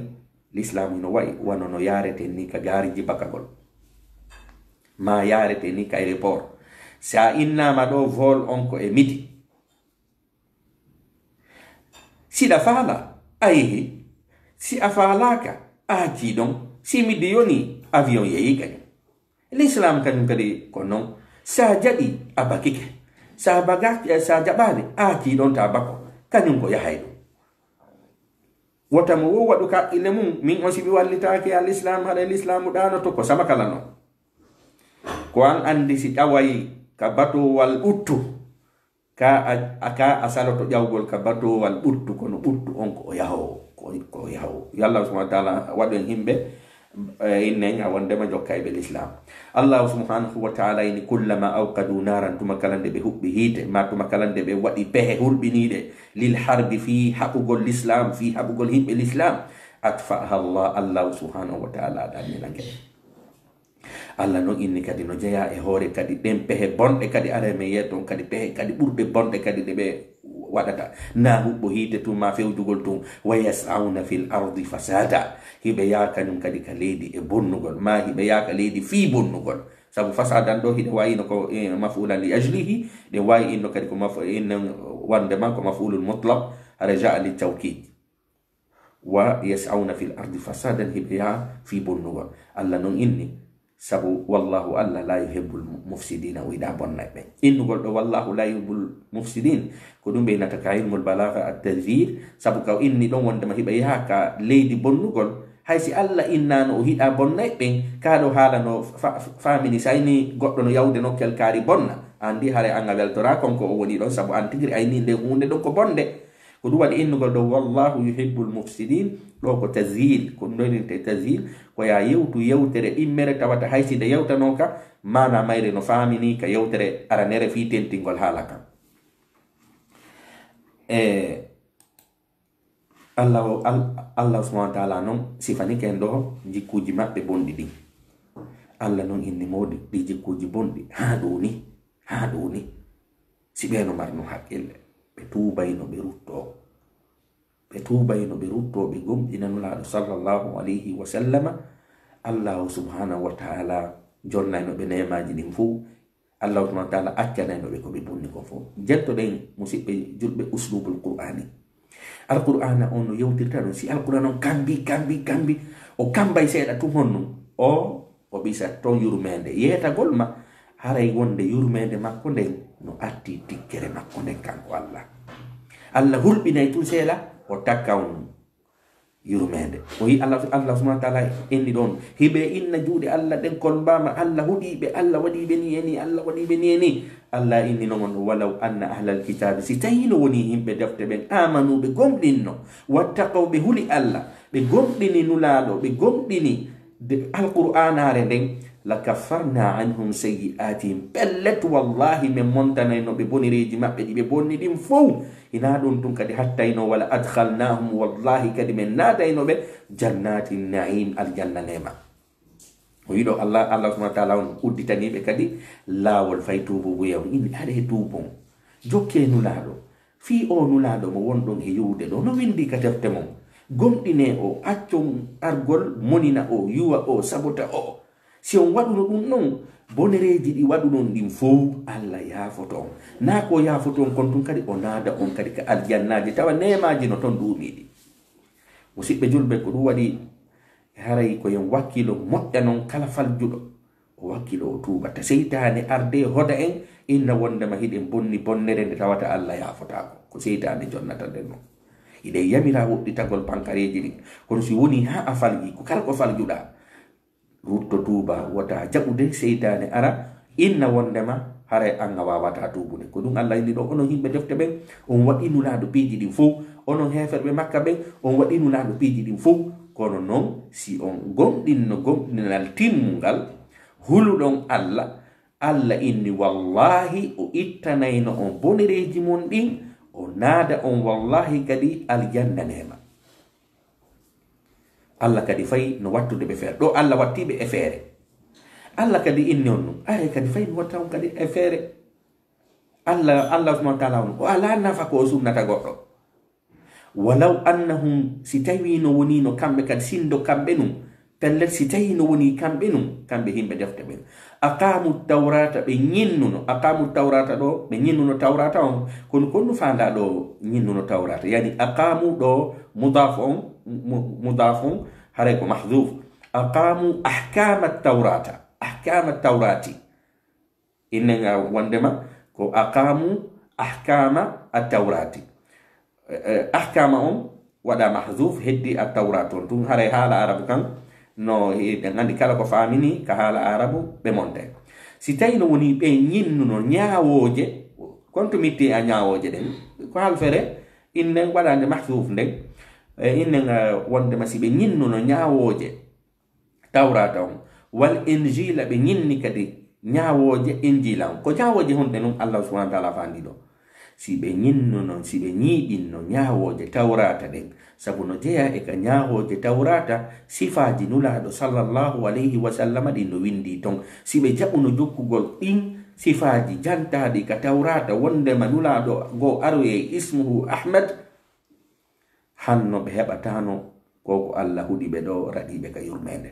l'islamu no wayi wano no yarete ni ka gaariji bakagol ma yarete ni ka aéroport si a innama ɗo vol on ko e midi siɗa faala a yehi si a faalaka a hakkii ɗon si midi yoni avion yehi kañum l'islam kañum kadi ko non si a jaɗi a bakike si eh, a bagaki si a ɗon ta bako kañum ko yahay ɗum wota wo waɗu kaqqille mum min on siɓi wallitaaki al islam haɗa l islamu ko sama kala noon ko an andi si ƴawayi ka batowal ɓuttu ka a saloto ƴawgol ka batowal ɓuttu kono ɓuttu on ko yahowo ko yahowo yo allahu subahana wa taala waɗen himɓe e, innen a wondema jokkay e ɓe l'islam allahu subhanahu wa taala ini kullama aukadu naran tuma kala nde ɓe huɓɓi hiite ma tuma kala nde ɓe waɗi pehe hurɓiniɗe lilharbi fi haɓugol l'islam fi haɓugol himɓe l'islam atfaha llah allahu subhanahu wa taala daninangee allah noon inni kadi no jeya e hoore kadi ɗen pehe bonɗe kadi ara men yeeya toon kadi pehe kadi ɓurde bonɗe kadi ɗe ɓe waɗata na huɓɓo hiite tun ma fewjugol tun wa yasauna fil ardi fasada hiɓe yaha kañum kadi ka leydi e bonnugol ma hiɓe yaha ka leydi fii bonnugol sabu fasadan ɗo hiɗe wayino ko mafula li ajlihi ɗen wawi inno kadi ko inno wonde man ko mafulul mutlak hara jaa li tawkid wa yasauna fil ardi fasadan hiɓe yaha fii bonnugol allah noon inni sabu wallahu allah la yuhibbul mufsidina o yiɗa bonnae ɓe innugol ɗo wallahu la yuhibbul mufsidin ko ɗum ɓe yinata kayirgol balaga atadvir saabu ka inni ɗon wondema hiɓa yaha ka leydi bonnugol haysi allah innano o hiɗa bonnae ɓen kaɗo haala no famini sayni goɗɗo no yawde nokkel kaari bonna andi haara e anga weltora konko o woni ɗon saabu antigiri ayni nde hunde ɗon ko bonde ko ɗum waɗi innugal ɗo wallahu yuhibbul mufsidin ɗo ko tasil ko ɗum ɗoynirte tasil ko ya yewtu yewtere immere tawata hayside yewtano mana mayre no famini ka yewtere aranere fi tentingol haala kan e allah allah subahana wa taala noon sifanike en ɗo jikkuji maɓɓe bonɗi ɗin allah noon inni mawdi ɗi jikkuji bonɗi ha ɗo ni ha ɗo ni si ɓeeno mari haqqille ɓe tubayno ɓe rutto ɓe tubayno ɓe rutto ɓe gomɗinanulaɗo sallllahu alayhi wa sallama allahu subhanahu wa taala jonnayno ɓe nemaji ɗin fuu allahu subana wa taala accanayno ɓe koɓe bonni ko fo jettoɗen musidɓe julɓe uslubul qur'ani alqur'ana on no yewtirta ɗum si alqur'an on kambi kambi kambi o kambay seeɗa tum hon nun o o ɓisat ton yurmede yeetagol ma haray wonde yurmede makko nden no arti tiggere makko nden kanko allah allah hulɓinayi tun seela o takka on yurmede o yi allah allah subana taala enni ɗon hiɓe inna juuɗe allah ɗen kolmbama allah huɗiɓe allah waɗiɓe ni eni allah waɗiɓe ni eni allah inni noon walaw anna ahlal kitabe si tawino woni yimɓe defte ɓen amanuɓe gomɗinno wattakaw ɓe huuli allah ɓe gomɗini nulaaɗo ɓe gomɗini alqur'anare nden lakaffarna anhum sayi'atihim pellet wallahi min montanay no ɓe bonireji maɓɓe ɗiɓe bonni ɗin fof ina ɗum tun kadi hattayno wala adhalnahum wallahi kadi min natayno ɓe jannati naim aljanna nema o wiɗo allah allah subahana taala on udditaniɓe kadi lawol fay tubo boyam in aɗa e tubon jokke nulaɗo fi o nulaɗo mo wonɗon e yewde ɗo no windi ka defte mon gonɗine o accon argol monina o yuwa o sabota o si on waɗuno ɗum ɗon bonereji ɗi waɗunon ɗin fof allah yaafoto on na ko yaafoto on kon tun kadi o naada on kadi ka aljannaji tawa nemaji no toon ɗuumiɗi musiɓɓe julɓe ko ɗum waɗi haray koyen wakkilo moƴƴa noon kala faljuɗo o wakkilo o tuubata seytane arde hoda en inna wondema hiɗen bonni bonnere nde tawata allah yaafotako ko seytane jonnata nden noon iɗen yamira woɗɗitagol pankareji ɗin kono si woni ha a falgi ko kala ko faljuɗa hutto duuba wata jaɓude seytane ara inna wondema hara anga wawata duubude ko ɗum allah inni ɗo onon yimɓe defte ɓen on waɗinulaaɗo piiji ɗin fof onon heferɓe makka ɓen on waɗinulaaɗo piiji ɗin fof kono noon si on gonɗinno gonɗinal timmungal huluɗon allah allah inni wallahi o ittanayno on bonereji mon ɗin o naada on wallahi kadi aljanna nema allah kadi fay no wattude ɓe feere ɗo allah wattiɓe e feere allah kadi inni on nu are kadi fay mi watta on kadi e feere allah allah subahana wa taala on o ala nafa ko o sunnata goɗɗo walaw annahum si tawi no woni no kamɓe kadi sindo kamɓe num pellel si tawi no woni kamɓe num kamɓe himɓe defte ɓen aqamu tawrata ɓe ñinnuno aqamu tawrata ɗo ɓe ñinnuno tawrata on kono konno fanda ɗo ñinnuno tawrata yani aqamu ɗo mudaf on mudafun haray ko mahduf aqamu ahkama taurata ahkama taurati innega wondema ko aqamu ahkama ataurati e, e, ahkama on waɗa mahduf heddi a taura toon tun haray haala arabu kan no ɓe gandi kala ko famini ka haala arabu ɓe monde si tawi no woni ɓe ñinnuno ñawoje konto mitti a ñawoje ɗen ko haal fere innen waɗande mahduf ndeng E innga wonde ma si ɓe ñinnuno ñaawooje tawrata on wal injila ɓe ñinni kadi ñaawooje injila on ko ñaawooje honde nun allah subhana wa taala faandi ɗo si ɓe ñinnuno si ɓe ñiiɗinno ñaawooje tawrata ɗen sabu no jeya e ka ñaawooje tawrata sifaaji nulaaɗo sallllahu alayhi wa sallama ɗin no winndi ton si ɓe jaɓuno jokkugol ɗin sifaaji jantaaɗi ka tawrata wondema nulaaɗo goo aroye ismuhu ahmad hanno ɓe heɓatano koko allah huɗi ɓe ɗo raɗiɓe ka yurmede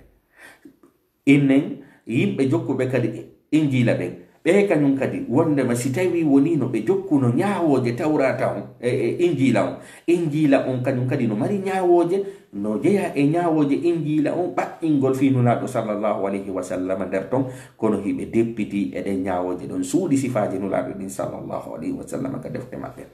innen yimɓe jokkuɓe kadi injila ɓen ɓe kañum kadi wondema si tawi wonino ɓe jokkuno ñawoje tawrata on e, e injila on injila on kañum kadi no mari ñawoje no jeeya e ñawoje injila on ɓaɓɓingol finunaɗo sallllahu alayhi wa sallam nder ton kono hiɓe deppiti eɗen ñawoje ɗon suuɗi sifaji nulaɓe ɗin sallllahu alayhi wa sallam ka defte maɓɓe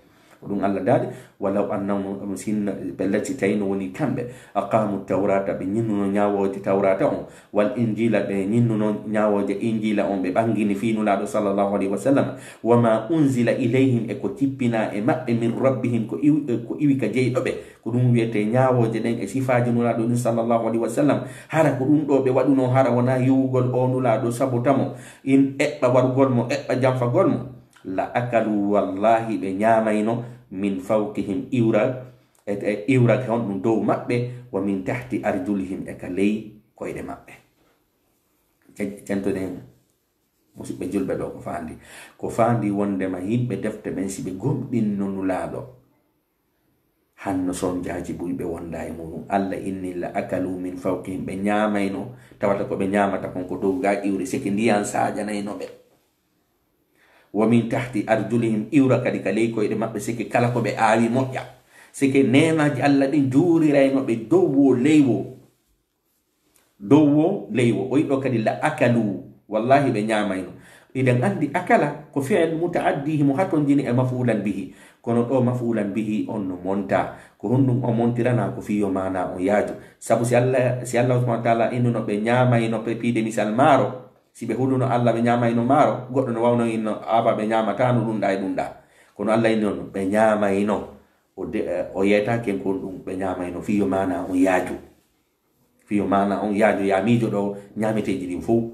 ko ɗum allah daade walaw annamusinna pellacci tayino woni kamɓe aqamu tawrata ɓe ñinnuno ñawoje tawrata on wal injila ɓe ñinnuno ñawoje injila on ɓe ɓangini finulaɗo sallllahu alayhi wa sallam wama unzila ileyhim e ko tippina e maɓɓe min rabbihim ko iwi e ka jeyɗoɓe ko ɗum wiyete ñawoje ɗen e sifaji nulaɗo ɗin sallllahu alayhi wa sallam hara ko ɗum ɗo ɓe waɗuno hara wona yewugol o nulaɗo sabotamo in eɓɓa wargol mo eɓɓa jamfagol mo la akalu wallahi ɓe ñamayno min fawkihim iwral e, e iwral hewon ɗum dow maɓɓe wa min tahti arjulihim e ka ley koyɗe maɓɓe centoden musiɓɓe julɓe ɗo ko fandi ko fandi wondema yimɓe defte ɓen siɓe gomɗinno nulaaɗo hanno somjaji ɓuyɓe wonda e muɗum allah innilla akalu min fawkihim ɓe ñamayno tawata koɓe ñamata kon ko dow ga iwri siki ndiyan sajanayno ɓe womin tahti arjulihim iwra kadi ka ley koyɗe maɓɓe sike kala ko ɓe aawi moƴƴa sike nemaji allah ɗin juurirayno ɓe dowwo leywo dowwo leywo oyiɗo kadi la akalu wallahi ɓe ñamayno iɗen andi akala ko fiel mutaaddihimo haton jini e mafulan bihi kono ɗo mafulan bihi on no monta ko honɗum o montirana ko fiyo mana o yaajo saabu si allah si allah subahanau wa taala innuno ɓe ñamayno pe piide misal maaro si ɓe huɗuno allah ɓe ñamayno maaro goɗɗo no wawno inno aba ɓe ñamatano ɗumɗa e ɗumɗa kono allah innon ɓe ñamayno o yeyta ken kon ɗum ɓe ñamayno fiyo mana on yaaju fiyo mana on yaaju ya miijo ɗo ñameteji ɗin fo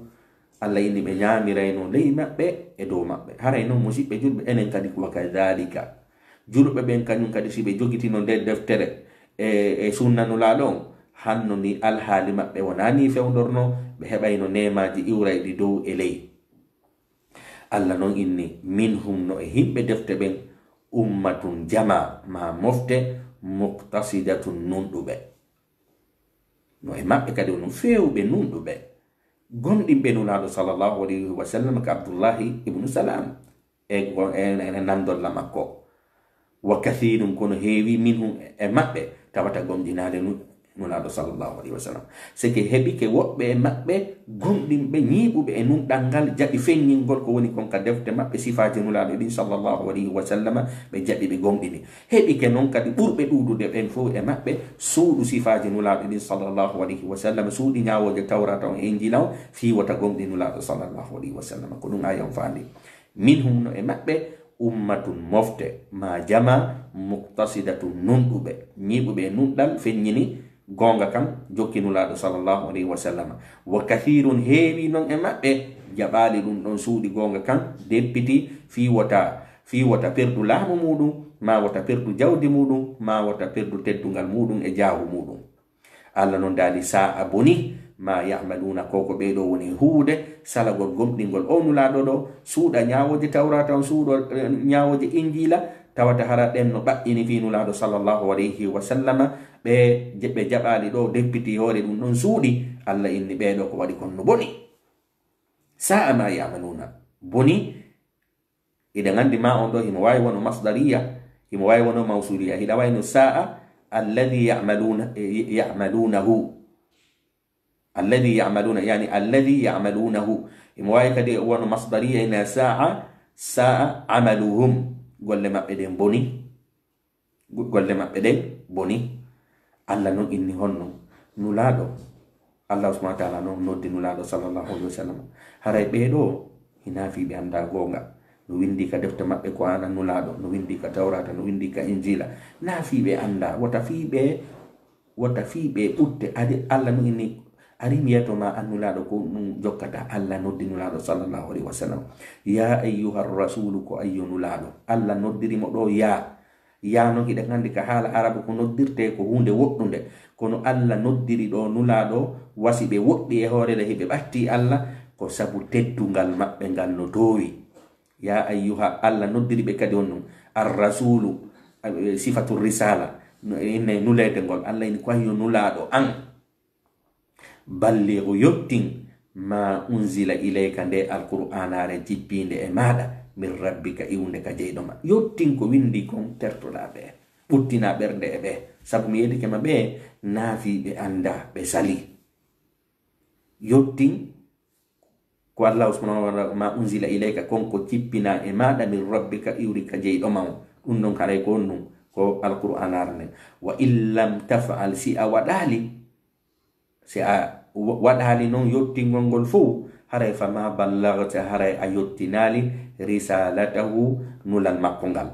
allah inni ɓe ñamirayno ley maɓɓe e dow maɓɓe haray noon musidɓe juɗɓe enen kadi wa kadalika juɗɓe ɓen kañum kadi si ɓe jogitino nde deftere e, e sunnanulaɗo on hanno ni alhaali maɓɓe wonani fewdorno ɓe heɓayno nemaji iwrayɗi dow e ley allah noon inni min humno e himɓe defte ɓen ummatun jama ma mofte muktasidatun nunɗuɓe no e maɓɓe kadi onon fewɓe nunɗuɓe gonɗinɓe nunaɗo salllahu alayhi wa sallam ko abdoullahi ibnu salam e, e, e, e nandolla makko wa kathirum kono heewi min hum e maɓɓe tawata gomɗinade nunaɗo sallllahu alayhi wa sallam sike heɓi ke woɓɓe e maɓɓe gonɗinɓe ñiɓuɓe e numɗal ngal jaɓi feññingol ko woni konka defte maɓɓe sifaji nulaɓe ɗin sallllahu alayhi wa sallam ɓe jaɓi ɓe gonɗini heɓi ke noon kadi ɓurɓe ɗuɗude ɓen fo e maɓɓe suuɗu sifaji nulaɓe ɗin sallllahu alayhi wa sallam suuɗi ñawoje tawra taw e jilaw fiwata gonɗi nulaɗo sallllahu alayhi wa sallam ko ɗum ayon fandi min humno e maɓɓe ummatun mofte ma jama muctasidatu nunɗuɓe ñiɓuɓe e numɗal feññini gonga kam jokkinulaɗo salllahu alayhi wa sallama wa kahirun heewi noon e maɓɓe jaɓali ɗum ɗon suuɗi gonga kan deppiti fi wata fi wata perdu laamu muɗum ma wata perdu jawdi muɗum ma wata perdu teddugal muɗum e jaahu muɗum allah noon daali sa'a boni ma yamaluna koko ɓeɗo woni huude salagol gomɗingol ownulaɗo ɗo suuɗa ñawoje tawrata on suuɗo ñawoje eh, injila tawata hara den no baini fi nulado sallallahu alaihi wa sallama ɓe ɓe jaɓali ɗo deppiti hoore ɗum ɗon suuɗi allah inni do ko wadi kon no boni sa'a ma yamaluna boni iɗen andi ma on do himo wawi wono masdariya himo wawi wono mausuliya hiɗa no sa'a alladhi yamaluna yamalunahu الذي يعملون يعني الذي يعملونه مواي كدي وانو مصدريه ان ساعه ساعه عملهم golle maɓɓe ɗen boni golle maɓɓe ɗen boni allah noon inni honno nulaaɗo allah subhana taala noon noddi nulaaɗo salllahu alihi wa sallam haray ɓeeɗo hina fiiɓe annda goonga no winndi ka defta maɓɓe ko ana nulaaɗo no winndi ka tawrata no winndi ka injila naa fiiɓe annda wota fiiɓe wota fiiɓe ɓutte adi allah no inni ari mi yetoma annulaɗo ko ɗum jokkata allah noddinulaɗo sallllahu alayhi wa sallam ya ayyuha rasulu ko ayyo nulaɗo allah noddirimo ɗo ya yano hiɗe gandi ka haala arabe ko noddirte ko hunde woɗɗunde kono allah noddiri ɗo nulaɗo wasi ɓe woɗɗi e hoorere heɓe ɓatti allah ko sabu teddugal maɓɓe ngal no dowi ya ayyuha allah noddiri ɓe kadi honɗum arrasulu sifatu risala inne nuleede ngol allah ini ko ayyo nulaɗo an balligu yettin ma unzila ilayka nde alqur'anare jippinde e maɗa min rabbika iwde ka jeyɗo ma ko windi kon tertoɗa ɓe ɓuttina ɓernde e ɓe sabu mi yedike ma ɓe naafi ɓe anda ɓe sali yettin ko allah subhanahu wa taala ma unzila ilayka kon ko jippina e maɗa min rabbika iwri ka jeyɗo ma o ɗum ɗon haray ko on ɗum ko alqur'an arne wa in lam tafal si a waɗali si a waɗali noon yottingol ngol fo haray fama ballarte haray a yottinali risalatahu nulal makko ngal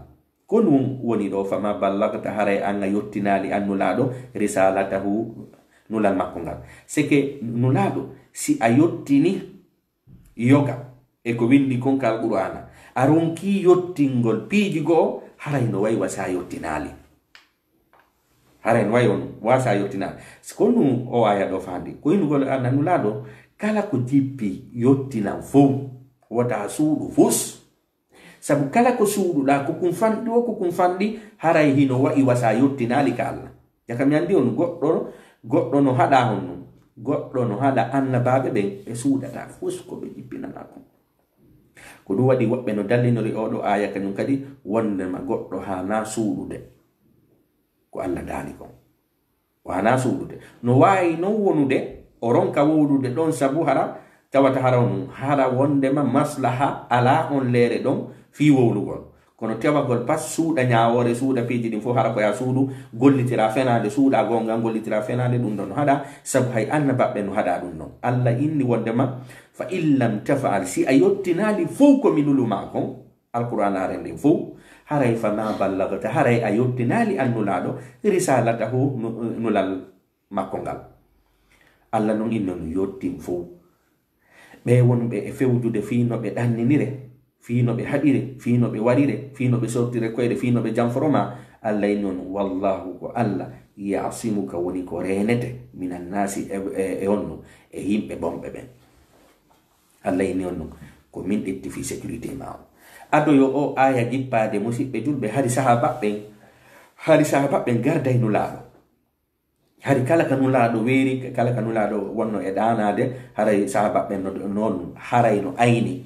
ko ɗum woni ɗo fama ballarte haray an a yottinali annulaɗo risalatahu nulal makko ngal c' que nulaɗo si a yottini yoga e ko windi konkal ɓuro ana a ronki yottingol piiji goo haray no wayi wa sa yottinali ara en wayon wasa yottina sikonu o aya ɗo fandi ko yindugol nanulaɗo kala ko jippi yottinan fow wata suuɗu fus sabu kala ko suuɗuɗa ko kum fanɗi o ko kum fanɗi haray hino wa'i wasa yottinali ka allah yaka mi andi on goɗɗo goɗɗo no haɗa hon non goɗɗo no haɗa annabaɓe ɓen e suuɗata fus ko ɓe jippinana ɗum ko ɗum waɗi woɓɓe no dallinori oɗo aya kañum kadi wondema goɗɗo ha na suuɗude ko allah daani kon wana suudude no waawi non wonude o ronka wowdude ɗon sabu hara tawata hara mum hara wondema maslaha ala on leere ɗon fi wowlugol kono tewagol pat suuɗa ñawore suuɗa piiji ɗin fof hara koya suudu gollitira fenade suuɗa gonga gollitira fenade ɗum ɗon no haɗa sabu hay anna baɓɓe no haɗa ɗum ɗon allah inni wondema fa illam tafal si a yottinali fof ko minulu ma kon alqouranare nden fof haray fa ma ballagta haray a yottinali annulaɗo risalatahu nulal makko ngal allah non e inno no yottin fo ɓe wonɓe e fewjude fino ɓe ɗanninire fino ɓe haɓire fino ɓe warire fino ɓe sortire koyɗe fino ɓe janforoma allah innon wallahu ko allah yasimuka woni ko renete minannasi e, e, e onno e yimɓe bonɓe ɓen allah inni onno ko min ɗetti fi sécurité ma o adoyo o aya gibbade musidɓe julɓe hari sahabaɓɓe hari sahabaɓɓe gardayno laaɗo hari kala ka nulaaɗo weeri kala ka nulaaɗo wonno e ɗanade haray sahabaɓɓe noon harayno ayni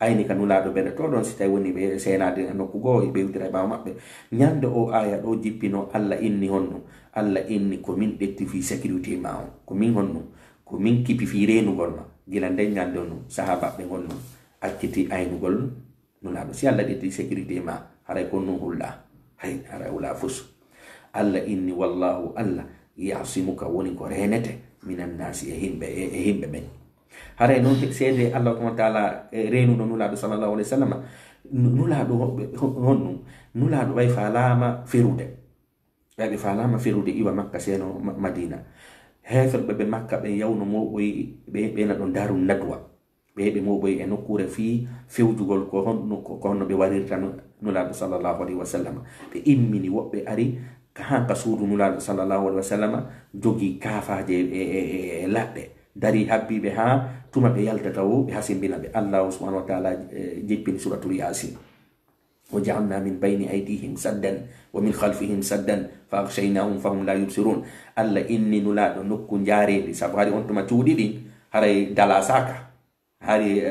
ayni ka nulaaɗo ɓene to ɗon si tawi woni ɓe seenade e nokku goo e ɓewdira e ɓaawa maɓɓe ñande o aya ɗo jippino allah inni honno allah inni ko min ɗetti fi sécurité ma o ko min honno ko min kipi fi reenugol ma gila nden ñande onno sahabaɓɓe gonno acciti aynugol nulaɗo si allah ƴetti sécurité ma haray ko non hulla hay haray wula fus allah inni wallahu allah yasimuka woni ko renete minannasi e himɓe e, e himɓe ɓen haray noon seede allah tuma taala e, renuno nulaɗo salllahu alah wa sallam nulaɗo honnum nulaɗo ɓay falama ferude ɓaɓe falama ferude iwa makka seeno madina heferɓeɓe makka ɓe yawno mowoyi ɓena ɗon daru nadwa ɓe heɓe moɓoy e nokkure fi fewjugol ko honno ɓe warirta nulaɗo sallllahu alayhi wa sallam ɓe immini woɓɓe ari hanka suudu nulaɗo sallllahu alih wa sallam jogi kafaje e, e-, e-, e- laɗɗe dari habbiɓe ha tuma ɓe yaltatawo ɓe hasimbina ɓe allahu subhanau wa taala jippini suratul yasin wa jaalna min bayni aidihim saddan wa min halfihim saddan fa ahshaynahum fahum la yubsirun allah inni nulaɗo nokku jaredi saabu hari on tuma cuuɗiɗin haray dala saka hari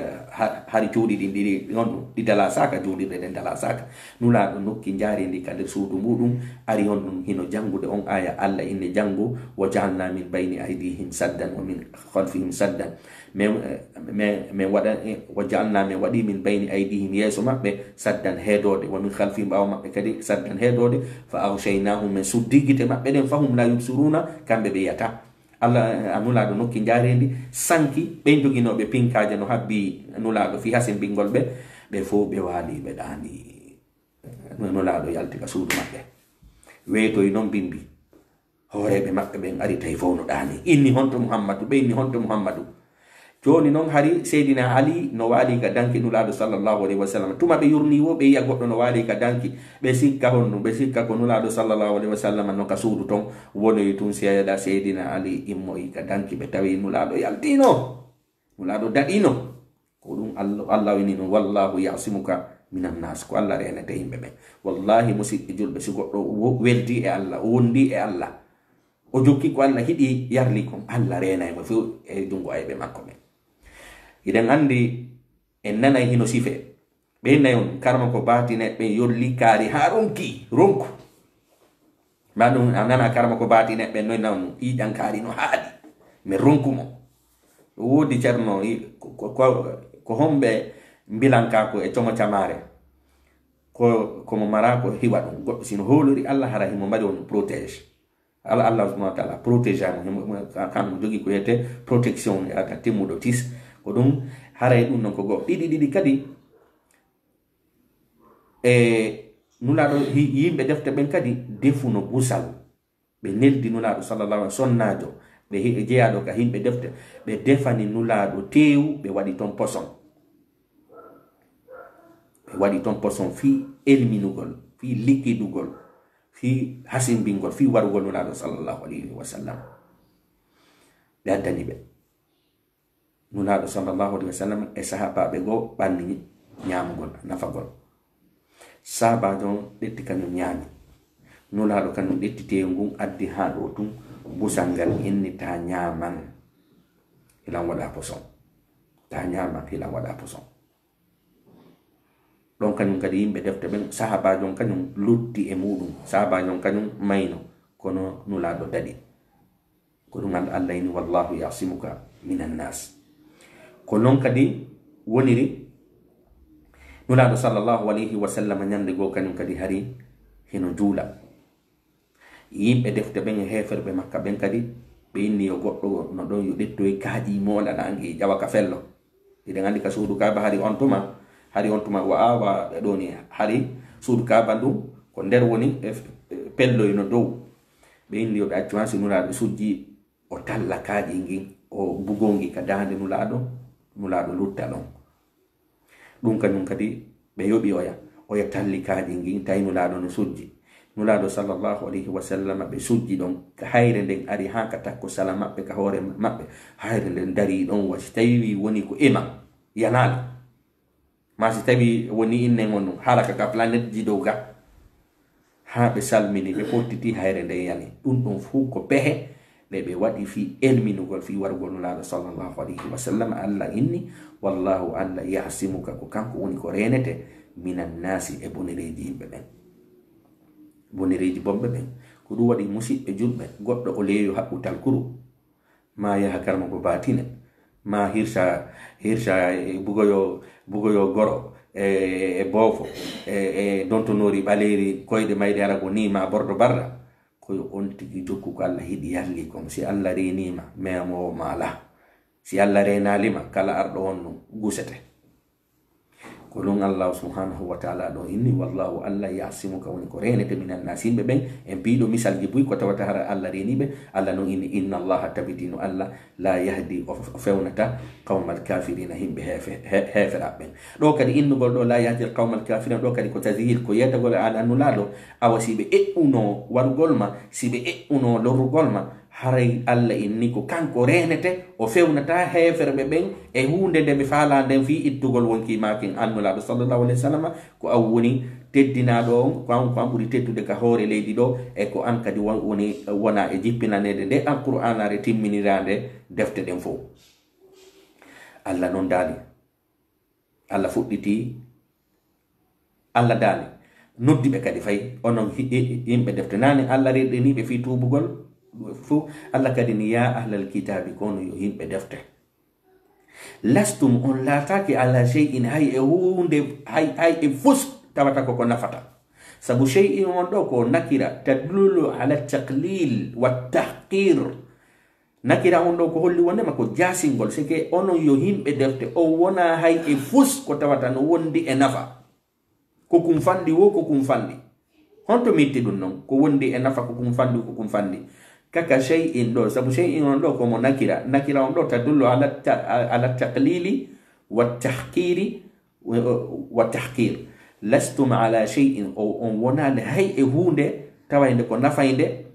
hari cuuɗi ɗin ɗiɗi on ɗi dala saka juuɗirɗe ɗen dala saka nulaaɗo nokki jaarindi ka nder suudu muɗum ari on ɗum hino janngude on aya allah inne janngo wo jaalna min bayni aydihim saddan wo min kalfihim saddan min waɗa wo jaalna min waɗi min bayni aydihim yeeso maɓɓe saddan heedoode wo min kalfihim ɓaawa maɓɓe kadi saddan heedoode fa awcheynahum min suddigite maɓɓe ɗen fa hum la yubsuruna kamɓe ɓe yiyata allah nulaaɗo nokki njaareendi sanki ɓen joginooɓe pinkaaje no habbi nulaaɗo fi hasin binngol ɓe ɓe fo ɓe waali ɓe ɗaani nulaaɗo yalti ka suudu maɓɓe weetoy noon bimbi hooreeɓe maɓɓe ɓen ari tawi fof no ɗaani inni honto mouhammadou ɓe inni honto mouhammadou joni noon hari seydina ali no waali ka danki nulaaɗo sallllahu alayhi wa sallam tuma ɓe yurni wo ɓe yiya goɗɗo no waali ka danki ɓe sikka honno ɓe sikka ko nulaaɗo sallllahu alayhi wa sallam no ka suudu ton wonoyi tun seeɗa seydina ali immoyi ka danki ɓe tawi nulaaɗo yaltino nulaaɗo daɗino ko ɗum allah wini noon wallahu yasimuka minannas ko allah renete yimɓe ɓen wallahi musidɓe julɓe si goɗɗo weldi e allah o wondi e allah o jokki ko allah hiɗi yarli kon allah renaymo fo e jungo ayiɓe makko ɓen iɗen anndi en nanay hino sife ɓey nayon karma ko baati neɗɓe yolli kaari haa ronki ronku ma ɗum a nana karma ko baati neɗɓe noy nawn iiƴan kaari no haaɗi mi ronku mo ɗum woodi ceerno ko homɓe mbilankako e como camare ko komo marako hiwa ɗum goɗɗo sino hoolori allah hara himo mbaɗi on protége allah allah subahanau wa taala protége amo kanmo jogui ko wiyete protection e aka timmuɗo tise ko ɗum haray ɗum non ko goo ɗiɗi ɗiɗi kadi e nulaɗo yimɓe defte ɓen kadi defu no busal ɓe neldi nulaɗo sallallah alih sonnajo ɓe jeyaɗo ka himɓe defte ɓe defani nulaɗo tewu ɓe waɗi ton poson ɓe waɗi ton poson fi elminugol fi liqidugol fi hasimbingol fi warugol nulaɗo sallallahu alayhi wa sallam ɓe addani ɓe nunaaɗo sallllahu alih wa sallam e eh, sahabaɓe goo ɓanni ñamugol nafagol sahabajo on ɗetti kañum ñaami kan kañum ɗettite ngun addi ha ɗo tun busal ngal kan, ta nyaman hilan waɗa poson ta ñaaman hilan waɗa poson ɗon kañum kadi yimɓe defte ɓen sahabajo on kañum lutti e muɗum sahabajo kañum mayno kono nulaaɗo daɗi ko ɗum an allah ini wallahu yasimuka minan nas ko noon kadi woniri nulaaɗo sallllahu alayhi wa sallam ñande goo kañum kadi hari heno juula yimɓe defte ɓen e heferɓe makka ɓen kadi ɓe inni yo goɗɗo no ɗon yo ɗettoye kaaƴi moolanange ƴawa ka fello eɗen anndi ka suudu kaaba hari on tuma hari on tuma wa awa ɓe ɗoni e hari suudu kaaba ndum ko nder woni e, e pelloy no dow ɓe inni yo ɓe accu hansi nulaaɗo sujji o talla kaaƴi ngin o bugol ngi ka daande nulaaɗo nulaɗo lutta ɗon ɗum kañum kadi ɓe yoɓi oya oya talli kaaji ngin tawi nulaɗo no sujji nulaɗo sallllahu alayhi wa sallam ɓe sujji ɗon ka hayre nden ari ha ka takko sala maɓɓe ka hoore maɓɓe hayre nden dari ɗon wasi tawi woni ko ima yanaɗo ma si tawi woni inne gon haala ka ka planete ji dow ga ha ɓe salmini ɓe pottiti hayre nden yani ɗum ɗon fuu ko pehe ɓe ɓe waɗi fi elminugol fi wargol nulaɗo sallllahu alayhi wa sallam allah inni wallahu allah yasimuka ko kanko woni ko renete minannasi e bonereji yimɓe ɓen bonereji bonɓe ɓen ko ɗum waɗi musidɓe julɓe goɗɗo o leeyo haɓɓutal kuru ma yaha karma ko batine ma hirsa hirsa e bugoyo bugoyo goro e, e boofo e, e dontonori ɓaleri koyɗe mayɗe ara ko ni ma bordo barra koyo on tigi jokkuko allah hiɗi yalli ko si allah renima meyamowo maala si allah renalima kala arɗo on no gusete ko noon allahu subhanahu wa taala ɗo inni wallahu allah yasimuka woni ko renete min annasinɓe ɓen en mbiɗo misal ji buyi ko tawata hara allah reniɓe allah noon inni inna allaha tabitino allah la yahdi o fewnata qawmal cafirina himɓe heferaɓe ɓen ɗo kadi innugol ɗo la yahdi qawmal cafirina ɗo kadi ko tahir ko yetagol e ala annulaɗo awa siɓe eɓɓuno warugol ma siɓe eɓɓuno lorrugol ma haray allah inni ko kanko renete o fewnata hefere ɓe ɓen e hunde nde mi fala nden fi ittugol wonkimakin annulaɗo sallllahu alah wa sallam ko an woni teddinaɗo on kanko an ɓuuri teddude ka hoore leydi ɗo e ko an kadi woni wona e jippinanede nde an qur'anare timminirande defte ɗen fo allah noon dani allah fuɗɗiti allah dani noddiɓe kadi fay onon yimɓe defte nani allah reɗeniɓe fi tubugol fo allah kadi ni ya ahlal kitabi kono yo yimɓe defte lastum on laatake ala cheyin hay e hunde hay hay e fus tawata koko nafata sabu cheyin on ɗo ko nakira tadlulu ala taqlil wa tahqir nakira on ɗo ko holli wondema ko jasingol sike onon yo yimɓe defte o wona hay e fus ko tawata no wondi e nafa ko kum fandi wo ko kum fandi honto mitti ɗum noon ko wondi e nafa ko kum fandi ko kum fandi kaka cheyin ɗo sabu cheyin on ɗo komo nakira nakira on ɗo ta dullo ala taqlili watahkiri wa tahkir lastum ala cheyin on wonali hay e hunde tawaynde ko nafaynde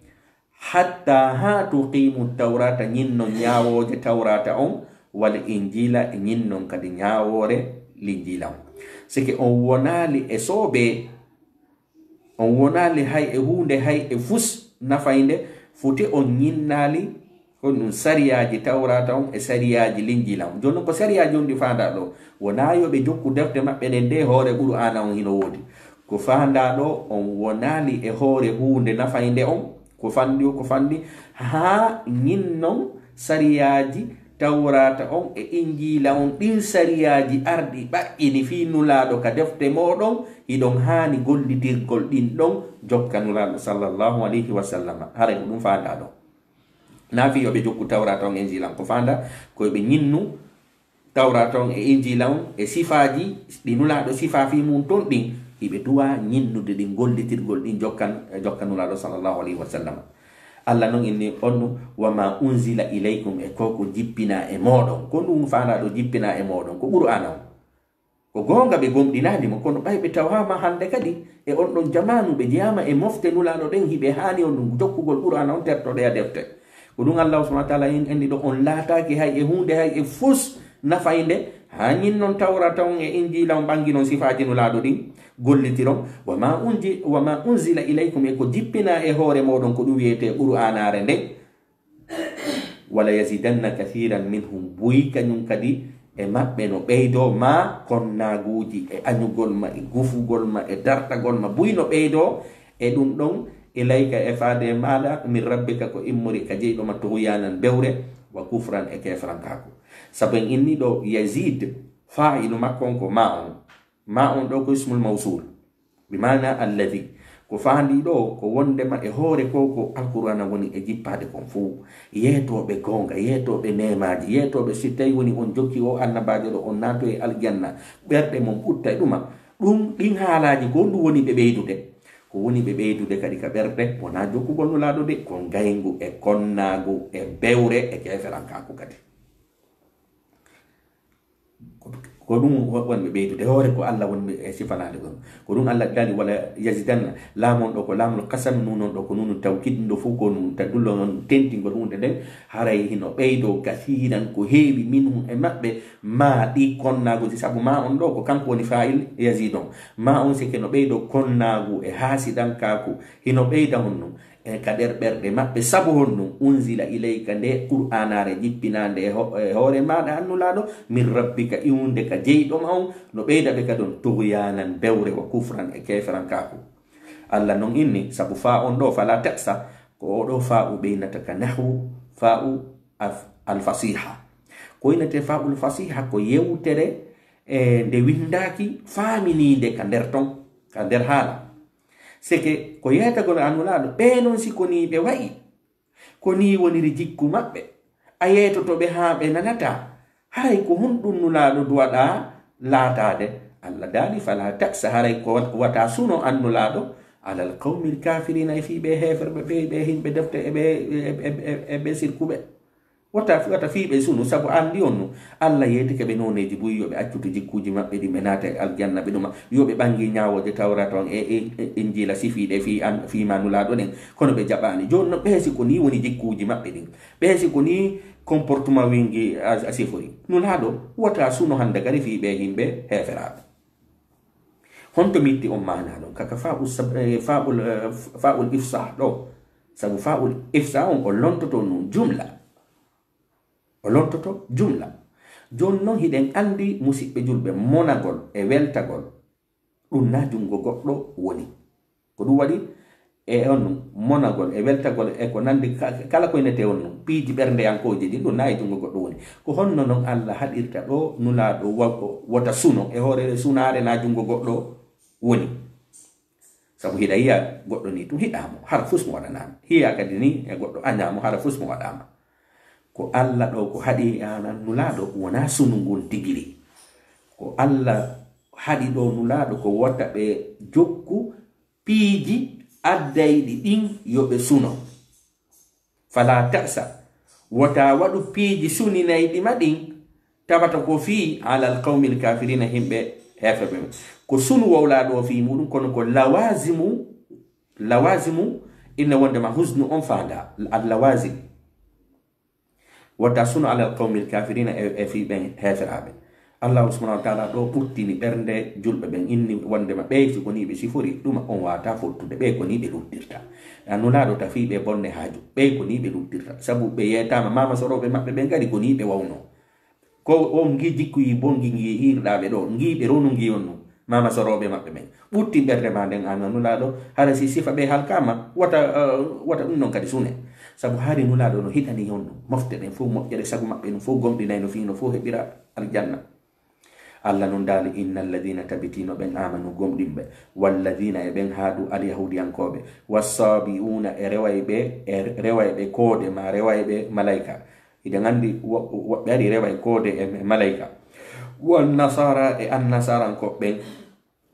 hatta ha tuqimu tawrata ñinnon ñawoje tawrata on wal injila e ñinnon kadi ñawore linjila on sike on wonali e soobe on wonali hay e hunde hay e fus nafaynde fute on ñinnaali hon ɗum sariyaji tawrata on e sariyaji linjilam joni non ko sariyaji on ɗi fanda ɗo wona yoɓe jokku defte maɓɓe ɗen nde hoore ɓuru ana on hino woodi ko fanda ɗo on wonali e hoore hunde nafay nde on ko fandi o ko fandi ha ñin non sariyaji tawrata on e injila on ɗin sariyaji arɗi ɓaƴƴini fi nulaɗo ka defte moɗon iɗon hani gollitirgol ɗin ɗon jokka nulaɗo sallllahu alayhi wa sallam haray ko ɗum fanda ɗon na fi yoɓe jokku tawrata on e injila on ko fanda koyeɓe ñinnu tawrata on e injila on e sifaji ɗi nulaɗo sifa fi mum ton ɗin hiɓe duwa ñinnude ɗin gollitirgol ɗin jokka nulaɗo sallllahu alayhi wa sallama allah noon inni onnu wama unzila ilaykum e ko ko jippina e moɗon ko ndum fanaɗo jippina e moɗon ko qur'an on ko gonga ɓe gomɗinanimo kono ɓayɓe tawama hande kadi e on ɗon jamanu ɓe jeyama e mofte nulaɗo ɗen hiɓe hani on ɗum jokkugol qur'an on tertoɗo ya defte ko ɗum allahu subahana wa taala en anndi ɗo on laataki hay e hunde hay e fus nafayde ha ñin noon tawra taw e injila o bangi noon sifaji no laaɗo ɗin gollitiron wama unji wama unzila ilaykum e ko jippina e hoore moɗon ko ɗum wiyete ɓuru anare nde wala yasidanna kahiran minhum buyi kañum kadi e maɓɓe no ɓeydo ma konnaguji e añugol ma e gufugol ma e dartagol ma buyi no ɓeydo e ɗum ɗon ilayka e faade maɗa min rabbika ko immori ka jeyɗoma to huyanan bewre wa kufran e kefrankako sabu en inni ɗo yazid failu makko on ko ma on ma on ɗo ko ismul mausul bimana alladi ko fandi ɗo ko wondema e hoore ko ko alqurana woni e jippade kon fuu yeetoɓe gonga yeetoɓe memaji yeetoɓe si tawi woni on jokki o annabajo ɗo on nato e aljanna ɓerɗe mon ɓutta e ɗuma ɗum ɗin haalaji ko ɗum woni ɓe ɓeydude ko woni ɓe ɓeydude kadi ka ɓerɗe wona jokkugol nulaɗo de kon gayngu e konnagu e bewre e jeeferankako kadi ko ɗum wonɓe ɓeydude hoore ko allah wonɓe e sifanade gon ko ɗum allah ɗani walla yasidanna laamon ɗo ko laamol kasan nunon ɗo ko nunu taw kiɗɗo fof ko nu tadullo on tentigol hunde nden haray hino ɓeydo gasiran ko heewi minum e maɓɓe ma ɗi konnagosi saabu ma on ɗo ko kanko woni fayil yasid on ma on sike no ɓeydo konnagu e haasiɗan kaku hino ɓeyda honnon e ka nder ɓerɗe maɓɓe sabu hon ɗum unzila ileyka nde qur'anare jippinande e, e hoore maɗa annulaɗo min rabbika iwde ka jeyɗoma on no ɓeyda ɓe kadon tohyanan bewre wa kufran e keferan kaku allah non inni sabu fa on ɗo fala tesa ko oɗo fa u ɓeynata ka nahu fa u alfasiha ko yinete fa ulfasiha ko yewtere e nde windaki faminide ka nder ton ka nder haala seke ko yeyata gol anulaaɗo ɓee noon siko ni ɓe wayi ko ni woniri jikku maɓɓe a yeytotoɓe haa ɓe nanata haray ko honɗum nulaaɗo duwaɗa laataade allah daali fala taxa haray ko wata suno annulaaɗo alal qawmi lkafirina e fii ɓe heeferɓe ɓe ɓe himɓe defte e ɓe sirkuɓe wata wata fi be sunu sabu andi onno alla yete ke be noneji buyo be accu to jikkuji mabbe di menata e aljanna be dum yo be bangi nyaawo de tawrata on e e, e injila sifi de fi an fi manu la do kono be jabani jonno be si ko ni woni jikkuji mabbe din be si ko ni comportement wingi asifori nun hado wata sunu handa gari fi be himbe hefera honto mitti on maana ɗon kaka faaɓul e, faaɓul faaɓul ifsah ɗo sabu faaɓul ifsah on o lontoto nu jumla o lontoto julla joni noon hiɗen andi musidɓe julɓe monagol e weltagol ɗum na jungo goɗɗo woni ko ɗum waɗi e on monagol e weltagol e ko nandi kala koynete on non piiji ɓernde yankoji ɗin ɗum na e jungo goɗɗo woni ko honno noon allah haɗirta ɗo nunaɗo wota suno e hoorere sunare na jungo goɗɗo woni saabu hiɗa yiya goɗɗo ni tum hiɗamo hara fusmo waɗanama hiya kadi ni e goɗɗo añamo hara fusmo waɗama ko allah ɗo ko haɗi anan nulaɗo wona sunugol digiri ko allah haɗi ɗo nulaɗo ko watta ɓe jokku piiji addayɗi ɗin yo ɓe suno fala tasa wota waɗu piiji suninayɗima ɗin tawata ko fi alal qawmil kafirina himɓe hefe ɓe ko sunu wowlaɗo fi muɗum kono ko lawasimu lawasimu inna wondema husnu on fanda allawasim wattasuno ala qawmil kafirina e, e fi ɓen heferaɓe allahu subhanahu wa taala ɗo ɓurtini ɓernde julɓe ɓen inni wondema ɓeyfi koniɓe sifori ɗuma on wata fottude ɓey koniɓe luddirta nunaɗo tafiɓe bonne haaju ɓey koniɓe luddirta saabu ɓe yetama mama soroɓe maɓɓe ɓen gadi koniɓe wawno ko on gi jikkuyi bongi gi hirɗaɓe ɗo giɓe runu giyonno mama soroɓe maɓɓe ɓen ɓurti ɓerde ma nden annanulaɗo hara si sifa ɓe halkama wata uh, wata ɗum noon kadi sune sabu haade nunaaɗo no hiɗani on no mofte ɗen fof moƴƴere sago maɓɓe no fof gomɗinayi no fii no fof heɓira aljanna allah no ndaali inna alladina tabitino ɓen amanu gomɗin ɓe walladina e ɓen haadu alyahudiyankoɓe wasabiuna e rewaye ɓe e rewaye ɓe koode ma rewaye ɓe malayka iɗen anndi woɓɓe ari rewa e koode e malayka wannasara e annasaran koɓɓen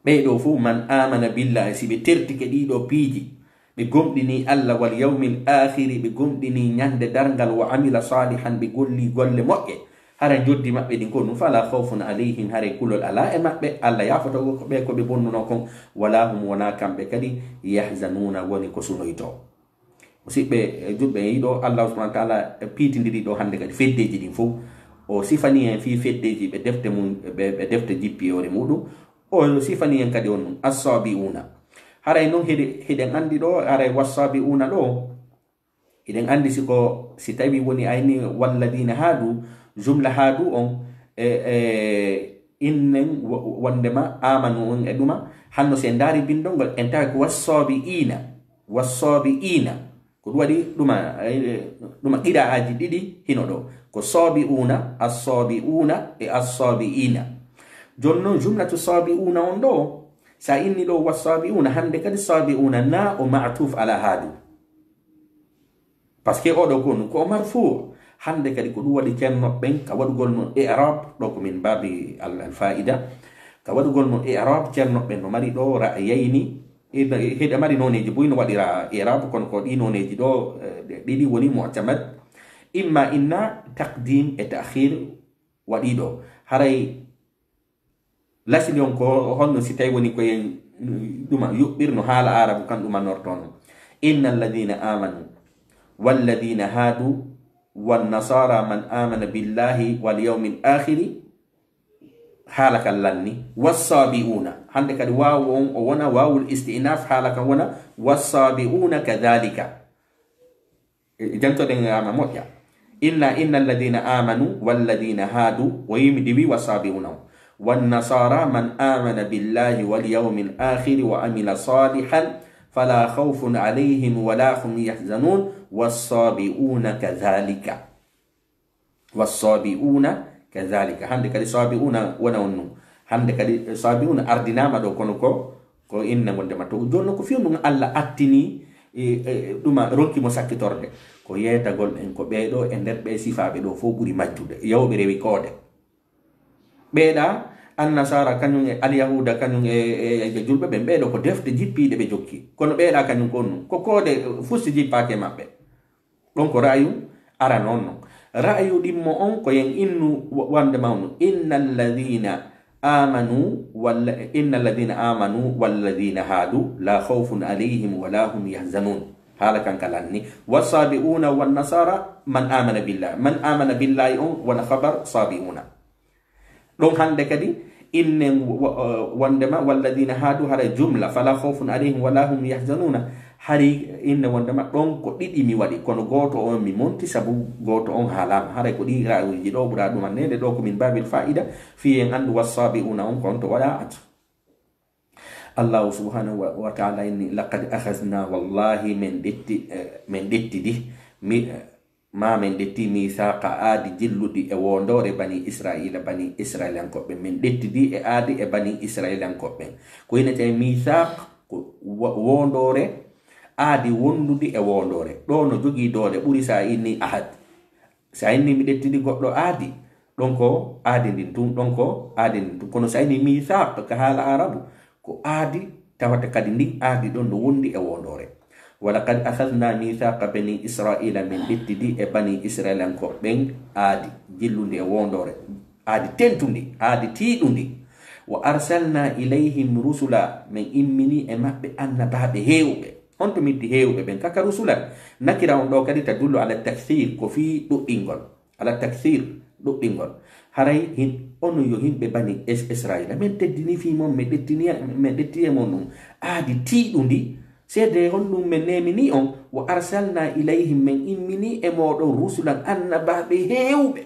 ɓeyɗo fof man amana billahi si ɓe tertike ɗiɗo piiji ɓe gomɗini allah wal yawmi l akhiri ɓe gomɗini ñande dargal wa amila salihan ɓe golli golle moƴƴe hara joddi maɓɓe ɗi gonnu fala hawfun alayhim hara kulol ala e maɓɓe allah yafotoɓe koɓe bonnuno kon wala hum wona kamɓe kadi yahzanuna woni ko sunoyto musidɓe e juɓɓe yiɗo allah subahana taala piitidiri ɗo hande kadi feddeji ɗin fof o sifani hen fi feddeji ɓe defte mu ɓe defte jippiyore muɗum o sifani hen kadi on nun assabiuna haray noon hede heɗen anndi ɗo aray wassabi una ɗo eɗen anndi siko si tawi woni ayni walladina haadu jumla haadu on e, e, innen wondema amanu on e ɗuma hanno si en daari bindol ngol en tawa ko wassobi ina wassobi ina ko ɗum waɗi ɗuma e, e, ɗuma ɗiɗa aji ɗiɗi hino ɗo ko soobi una assoobi una e assoobi ina jooni noon jumlatu soobi una on ɗo sa inni ɗo wasabiuna hande kadi sabiuna na o matuf ala haadi par ce que oɗo kon ko marfou hande kadi ko ɗum waɗi cernoɓɓen ka waɗugol no erob ɗo ko min baabi alfaida ka waɗugol no erob cernoɓɓen no mari ɗo yayni e, e, heɗa mari noneji boy no waɗira erob kono ko ɗi noneji ɗo ɗiɗi e, woni mutamad imma inna taqdim e tahir waɗiɗo haray lasini on ko honno si tawi woni koyen ɗuma yuɓɓirno haala arabu kan ɗumanorto non inna alladina amanu walladina haadu wannasara man amana billahi walyaumi lahiri haala kan lanni wasabiuna hande kadi wawo on o wona wawul istinaf haala kan wona wasabiuna kadalika e, e, jantoɗen ama moƴƴa inna inna alladina amanu walladina haadu o yimi ɗiwi wasabiuna on والنصارى من آمن بالله واليوم الآخر وعمل صالحا فلا خوف عليهم ولا هم يحزنون والصابئون كذلك والصابئون كذلك هند كلي صابئون ونونو هند كلي صابئون أردنا ما دو كونكو كو إن عندما تقولون كفيون ألا أتني ɗuma rokkimo sakkitorde ko yeytagol en ko ɓeeɗo بيدو إن در بيسي فابدو fof ɓuri majjude yawɓe rewi koode beda an nasara kanyun e al yahuda kanyun e e julbe be ɓeeɗo ko defte jippi de be jokki kono ɓeeɗa kanyun kon ko kode fusi jippa ke mabbe don ko rayu ara nonno ra'yu dimmo on ko yen innu wande mawnu innal ladina amanu wal innal ladina amanu wal ladina hadu la khawfun alayhim wala hum yahzanun hala kan kalanni wasabi'una wan nasara man amana billah man amana billahi wa wona habar sabi'una ɗon hande kadi inne eh, wondema walladina haadu hara jumla fala hawfun alayhim wala hum yahzanuna hari inne wondema ɗon ko ɗiɗi mi waɗi kono goto on mi monti saabu goto on haalama haara ko ɗiraji ɗo ɓuura ɗuman nede ɗo komin babil faida fi en andu wasabiuna on kon to waɗa at allahu subhanahu wa taala inni lakad ahasna wallahi min ɗetti eh, min ɗetti di mi uh, mamin ɗetti misaka aadi jilluɗi e wondore bani israila bani israilenkoɓe min ɗettidi e aadi e bani israilenkoɓɓen ko yinete misak ko wondore aadi wondudi e wondore ɗo no jogi dole ɓuri sa inni ahad sa inni mi ɗettidi goɗɗo aadi ɗon ko aadi ndin tun ɗon ko aadi ndin tun kono sa inni misak ka haala arabu ko aadi tawata kadi ndi aadi ɗon no wondi e wondore walakad ahadna mithaqa bani israila min bittidi e bani israilanko ɓen aadi jillunde e wondore aadi tentundi aadi tiiɗundi wa arsalna ilayhim rusula min immini e maɓɓe annabaɓe heewɓe on to mitti heewɓe ɓen kaka rusula nakira on ɗo kadi ta dullo ala tahir ko fi ɗuɗɗingol ala tahir ɗuɗɗingol haray ono yo himɓe bani israila min teddini fimon mi ɗettiyamon e ɗum aadi tiiɗundi seede honɗum min nemini on wo arsalna ilayhim min immini e moɗon rusulan annabaɓe hewɓe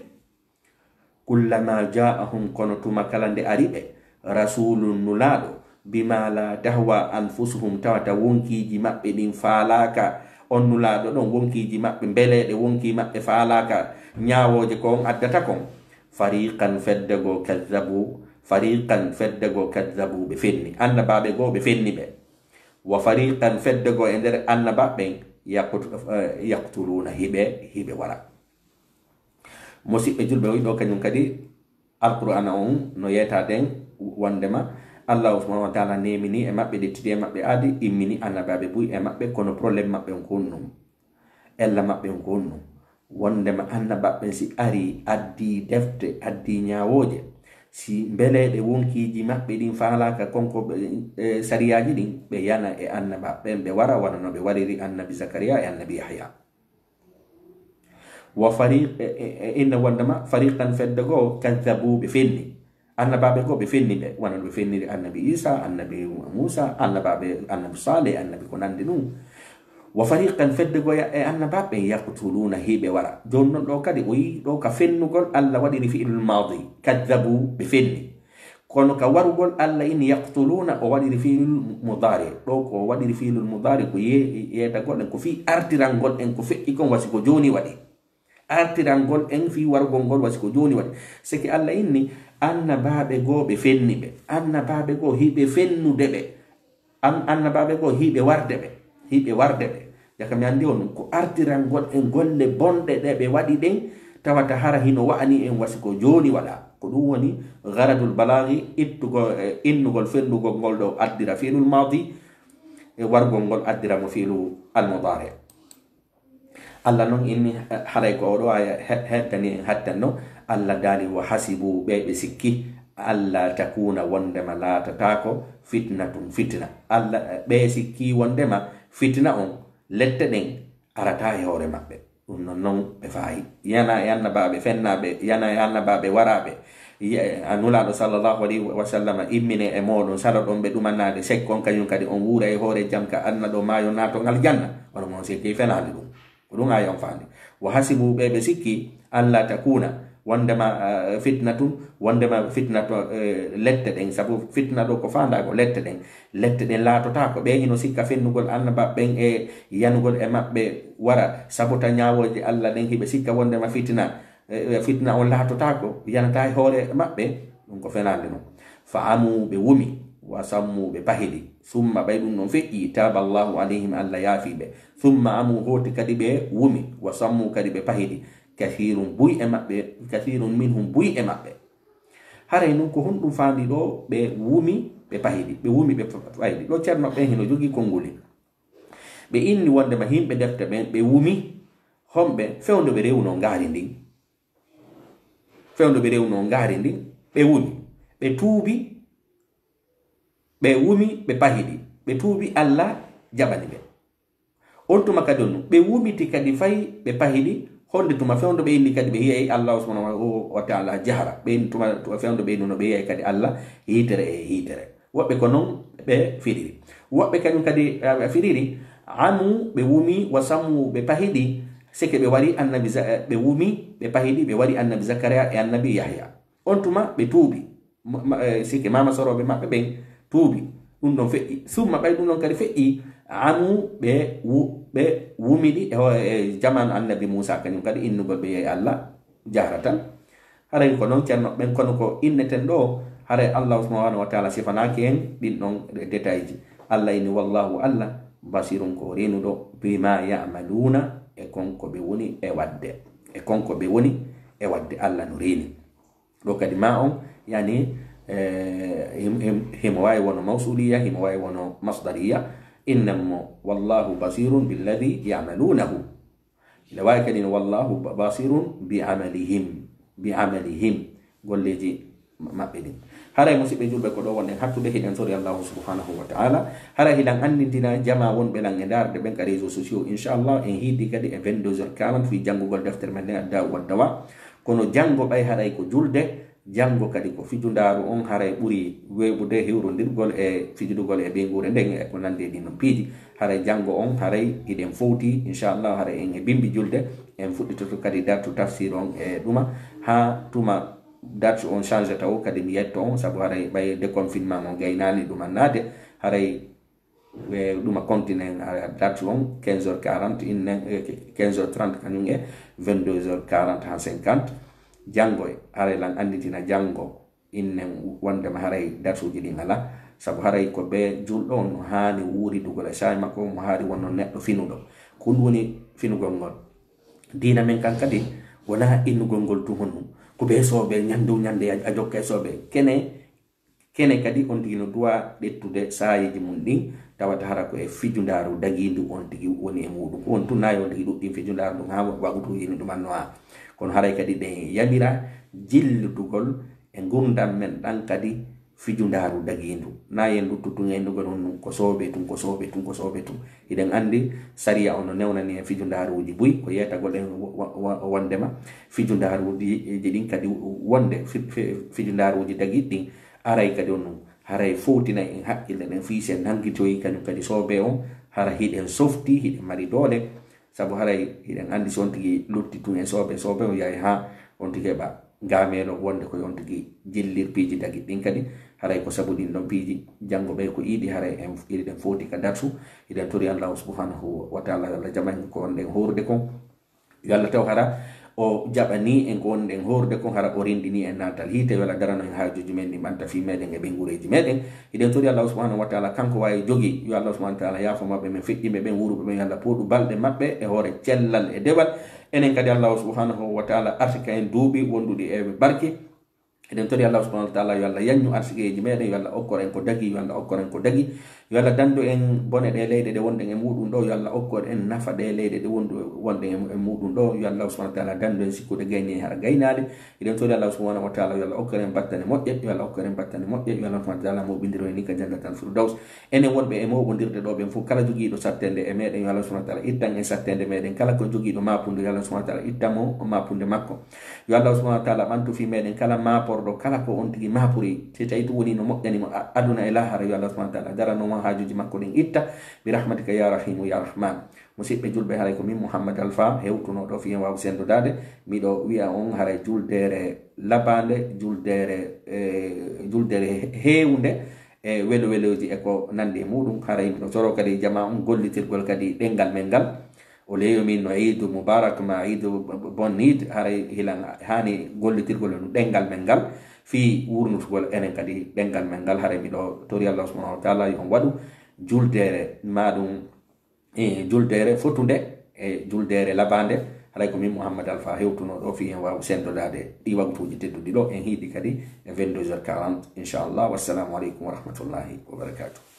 kullama jaahum kono tuma kala nde ariɓe rasulun nulaɗo bimala dahwa anfusuhum tawata wonkiji maɓɓe ɗin faalaka on nulaɗo ɗon wonkiji maɓɓe beleɗe wonki maɓɓe faalaka ñawoje ko on addata kon fariqan feddago kadzabu fariqan feddago kadzabu ɓe fenni annabaɓe goo ɓe fenni ɓe wa fariqan feddego e nder annaba ɓen yaktuluna eh, hiɓe hiɓe wara musiɓɓe julɓe wiɗo kañum kadi alqur'ana on no yeyta den wondema allah subhanahu wa taala nemini e maɓɓe ɗe tiɗi e maɓɓe aadi immini annabaɓe buy e maɓɓe kono probléme maɓɓe gonnum ella maɓɓe gonnum wondema annabaɓɓen si ari addi defte addi ñawoje si bele de won ki di mabbe din ɗin ka konko be sariyaji din be yana e annaba be be wara wana no ɓe wariri annabi zacaria e annabi yahya wa fariq inna wandama fariqan fedde goo bi finni annaba be goo ɓe finni be wana no finni annabi isa annabi musa annaba be annabi saleh annabi konandinu wa fariqan feddegoya e annabaɓe yaktuluna heɓe wara joni noon ɗo kadi o yii ɗo ka fennugol allah waɗiri fiilul madi kadabu ɓe fenni kono ka warugol allah in yaktuluna o waɗiri fiilul mudari ɗo ko waɗiri fiilul mudari ko yeetagol en ko fi artirangol en ko feƴƴi kon wasi ko joni waɗi artirangol en fi wargol ngol wasi ko joni waɗi siki allah inni annabaɓe goo ɓe fenni ɓe annabaɓe goo hiɓe fennude ɓe annabaɓe goo hiɓe warde ɓe hiɓe warde ɓe yaka mi anndi on ko artiran e golle bonɗe ɗe ɓe waɗi ɗe tawata hara hino wa'ani en wasi ko jooni waɗa ko ɗum woni garadul balagi ittugol e, innugol fenndugol ngol ɗo addira fiilul madi e wargol ngol addira mo fiilu almodare allah noon inni haray ko oɗo aya heddani en hatten no allah daani wo hasibu ɓe ɓe sikki allah takuna wondema laatatako fitnatum fitna allah ɓe sikki wondema fitina on lette ɗen arata e hoore maɓɓe ɗum non non ɓe fayi yana e annabaɓe fennaɓe yana e annabaɓe waraɓe anulaɗo sallllahu alayhi wasallam immine e moɗon sala ɗon ɓe ɗumannade sekkon kañum kadi on wura e hoore jam ka anna ɗo mayo natongal janna wala moon sikki fenade ɗum ko ɗum ayon fandi wo hasibuɓe ɓe sikki alla takuna wondema eh, fitna tun wondema fitna to eh, lette ɗen sabu fitna ɗo ko fandago lette ɗen lette ɗen laatota ko ɓe hino sikka fennugol annababɓen e yanugol e maɓɓe wara sabu ta ñawoje allah ɗen hiɓe sikka wondema fitna e, e, fitna on laatotako yanata e hoore maɓɓe ɗum ko fenande non fa amu ɓe wumi wa sammu ɓe pahidi summa ɓay ɗum non feƴƴi taba llahu alayhim allah yaafiɓe summa amu hoti kadi ɓe wumi wa sammu kadi ɓe pahidi kahirun min hum buy e maɓɓe haray noon ko honɗum faandi ɗo ɓe wumi ɓe pahiɗi ɓe wumi ɓe payiɗi ɗo ceerno ɓen hino jogi konnguli ɓe inni wondema himɓe defte ɓen ɓe wumi homɓe fewde ɓe rewno ngaari ndin fewde ɓe rewno ngaari ndin ɓe wumi ɓe tuubi ɓe wumi ɓe pahiɗi ɓe tuubi allah jaɓani ɓe on tuma kadi on nu ɓe wumiti kadi fayi ɓe pahiɗi honde tuma fewdo ɓe inni kadi ɓe yiyayi e allah subhanahu wa taala jahara ɓeinfewdo ɓeyni no ɓe yiyayi e kadi allah hiitere e hiitere woɓɓe ko noon ɓe firiri woɓɓe kañum kadi ɓe firiri amu ɓe wumi wa sammu ɓe pahiɗi sike ɓe wari annabi eh, ɓe wumi ɓe pahiɗi ɓe wari annabi zacaria e annabi yahya on tuma ɓe tuuɓi eh, sike mama soroɓe maɓɓe ɓen tuuɓi ɗum ɗon feƴƴi summa ɓay ɗum ɗon kadi feƴƴi anu ɓe ɓe wumiɗi e jamanu e annabi moussa kañum kadi innuba ɓe yeyi allah jaratan haray ko noon ceerno ɓen kono ko inneten ɗo haray allahu subahanahu wa taala sifanaki hen ɗin ɗon e détail ji allah ini wallahu allah basirum ko renuɗo bima yamaluna e konko ɓe woni e wadde e konko ɓe woni e wadde allah no reni ɗo kadi ma on yani eh, himo wawi wono mausuliya himo wawi wono masdariya innamo wallahu basirun billadi yamalunahu ina wawi kadi wallahu basirun bialihim bialihim golleji maɓɓe ɗin haray musidɓe julɓe ko ɗo wonɗen hattude hiɗen sori allahu subhanahu wa taala haray hiɗan andintina jama wonɓe lan e darde ɓen ka réseau sociaux inchallah en hiddi kadi e 22 heures 40 fi janngugol deftere men nde adda wa dawa kono janngo ɓay haray ko julde janngo kadi ko fijundaaru on haray ɓuri weɓude hewrondirgol e fijudugol e ɓeygure nden e ko nanndi e ɗi non piiji haray janngo on haray iɗen fowti inchallah haray en e bimbi julde en fuɗɗitoto kadi dartu tafsir on e ɗuma haa tuma dartu on change taw kadi mi yetto on sabu haray ɓay déconfinement mo gaynaani ɗuman naade haray e ɗuma continen dartu on 15h40 in 15h30 kañum e 22h40 ha 50 jangoy e. haray lan anditina jango inne wondema haray datuji ɗi ngala saabu haray ko ɓe julɗo on haani wuuri dugola e sai makko mo haari wonno neɗɗo finuɗo kon woni finugol ngol dina men kan kadi wona innugol ngol tuhonnu ko ɓe sooɓe ñandu ñande a jokka e sooɓe kene kene kadi on tigi no duwa ɗettude saayiji mum ɗin tawata hara ko e fijundaaru dagindi on tigi woni e muɗum ko won tu nayi on tigi ɗuɗɗin fijundaaru ɗum ha wagutuyini ɗumannoa kono haray kadi ɗe yamira jillutugol e gurdam men ɗan kadi fijudaru dagindu na yen luttutugendugol honnu ko sooɓe tun ko sooɓe tun ko sooɓe tun iɗen andi saria ono newnani e fijudaruji buy ko yeytagol en wondema fijudaruji ɗin kadi wonde fijudaruji dagi ɗin aray kadi onnu haray fowtina en haqqille ɗen fiise nangitoyi kañum kadi sooɓe on hara hiɗen softi hiɗen mari doole sabu haray hiɗen andi so on tigi lutti tun en soɓe soɓe o yahi ha on tigi heɓa gameno wonde koye on tigi jillir piiji dagi ɗin kadi haray ko sabu ɗin ɗon piiji janngo ɓey ko iiɗi haray en iɗiɗen foti ka darsu iɗen tori allahu subhanahu wa taala allah jaman ko onɗen horude kon yo allah taw hara o jaɓani e gonɗen horde kon hara o rendini en natal hite wala darano en hajuji men ɗi ɓanta fi meɗen e ɓen gureji meɗen iɗen tori allah subahanahu wa taala kanko wawi jogi yo allah subahanau taala yafo mabɓe men feƴƴimɓe ɓen wuruɓe ɓen allah poɗu balɗe mabɓe e hoore cellal e deɓal enen kadi allahu subahanahu wa taala arsika en duuɓi wonduɗi eɓe barke eɗen tori allahu subahanahu wa taala yo allah yanñu arsikeji meɗen yo allah okkora en ko dagui yo allah okkora en ko dagui yo allah dandu en bone ɗe leyɗe ɗe wonɗen e muɗum ɗo yo allah en nafa ɗe leyɗe ɗe wondu wonɗen e muɗum ɗo yo allah wa taala dandu en sikkude gayni har hara gaynade eɗen tori allah subahanahu wa taala yo allah okku en battane moƴƴe yo allah okku en battane moƴƴe yo allah wa taala mo bindiro ni ka jannda tan firdaus enen wonɓe e mawɓodirde ɗo ɓen fof kala jogiiɗo sattende e meɗen yo allah wa taala ittan e sattende meɗen kala ko jogiiɗo mapunde yo allah wa taala ittamo mapunde makko yo allah wa taala ɓantu fi meɗen kala maporɗo kala ko on tigi mapori so tawi to woni no mo aduna e lahara yo allah wa taala daranoma hajuji makko ɗin itta bi rahmatika ya rahimu ya rahman musidɓe julɓe haray ko min mouhammad alpha hewtunoɗo fi en waw sendudade miɗo wiya on haray juldere labande juldere e, juldere hewde e welo weloji e ko nandi e muɗum haray miɗo soro kadi jama on gollitirgol kadi ɗengal men ngal o leyomin no idou moubarak ma idou bonnid haray hilan hani gollitirgol e no ɗengal men ngal fi wurnutugol enen kadi ɗengal men ngal hare miɗo tori allah subahanahu wa taala yon waɗu juldere maɗum e juldere fotunde e juldere labande haray ko min mouhammad alpha hewtuno ɗo fi en waw sendodade ɗi waktuji tedduɗi ɗo en hiiɗi kadi e 22 h 40 inchallah wassalamu aleykum wa rahmatullahi wa barakatuh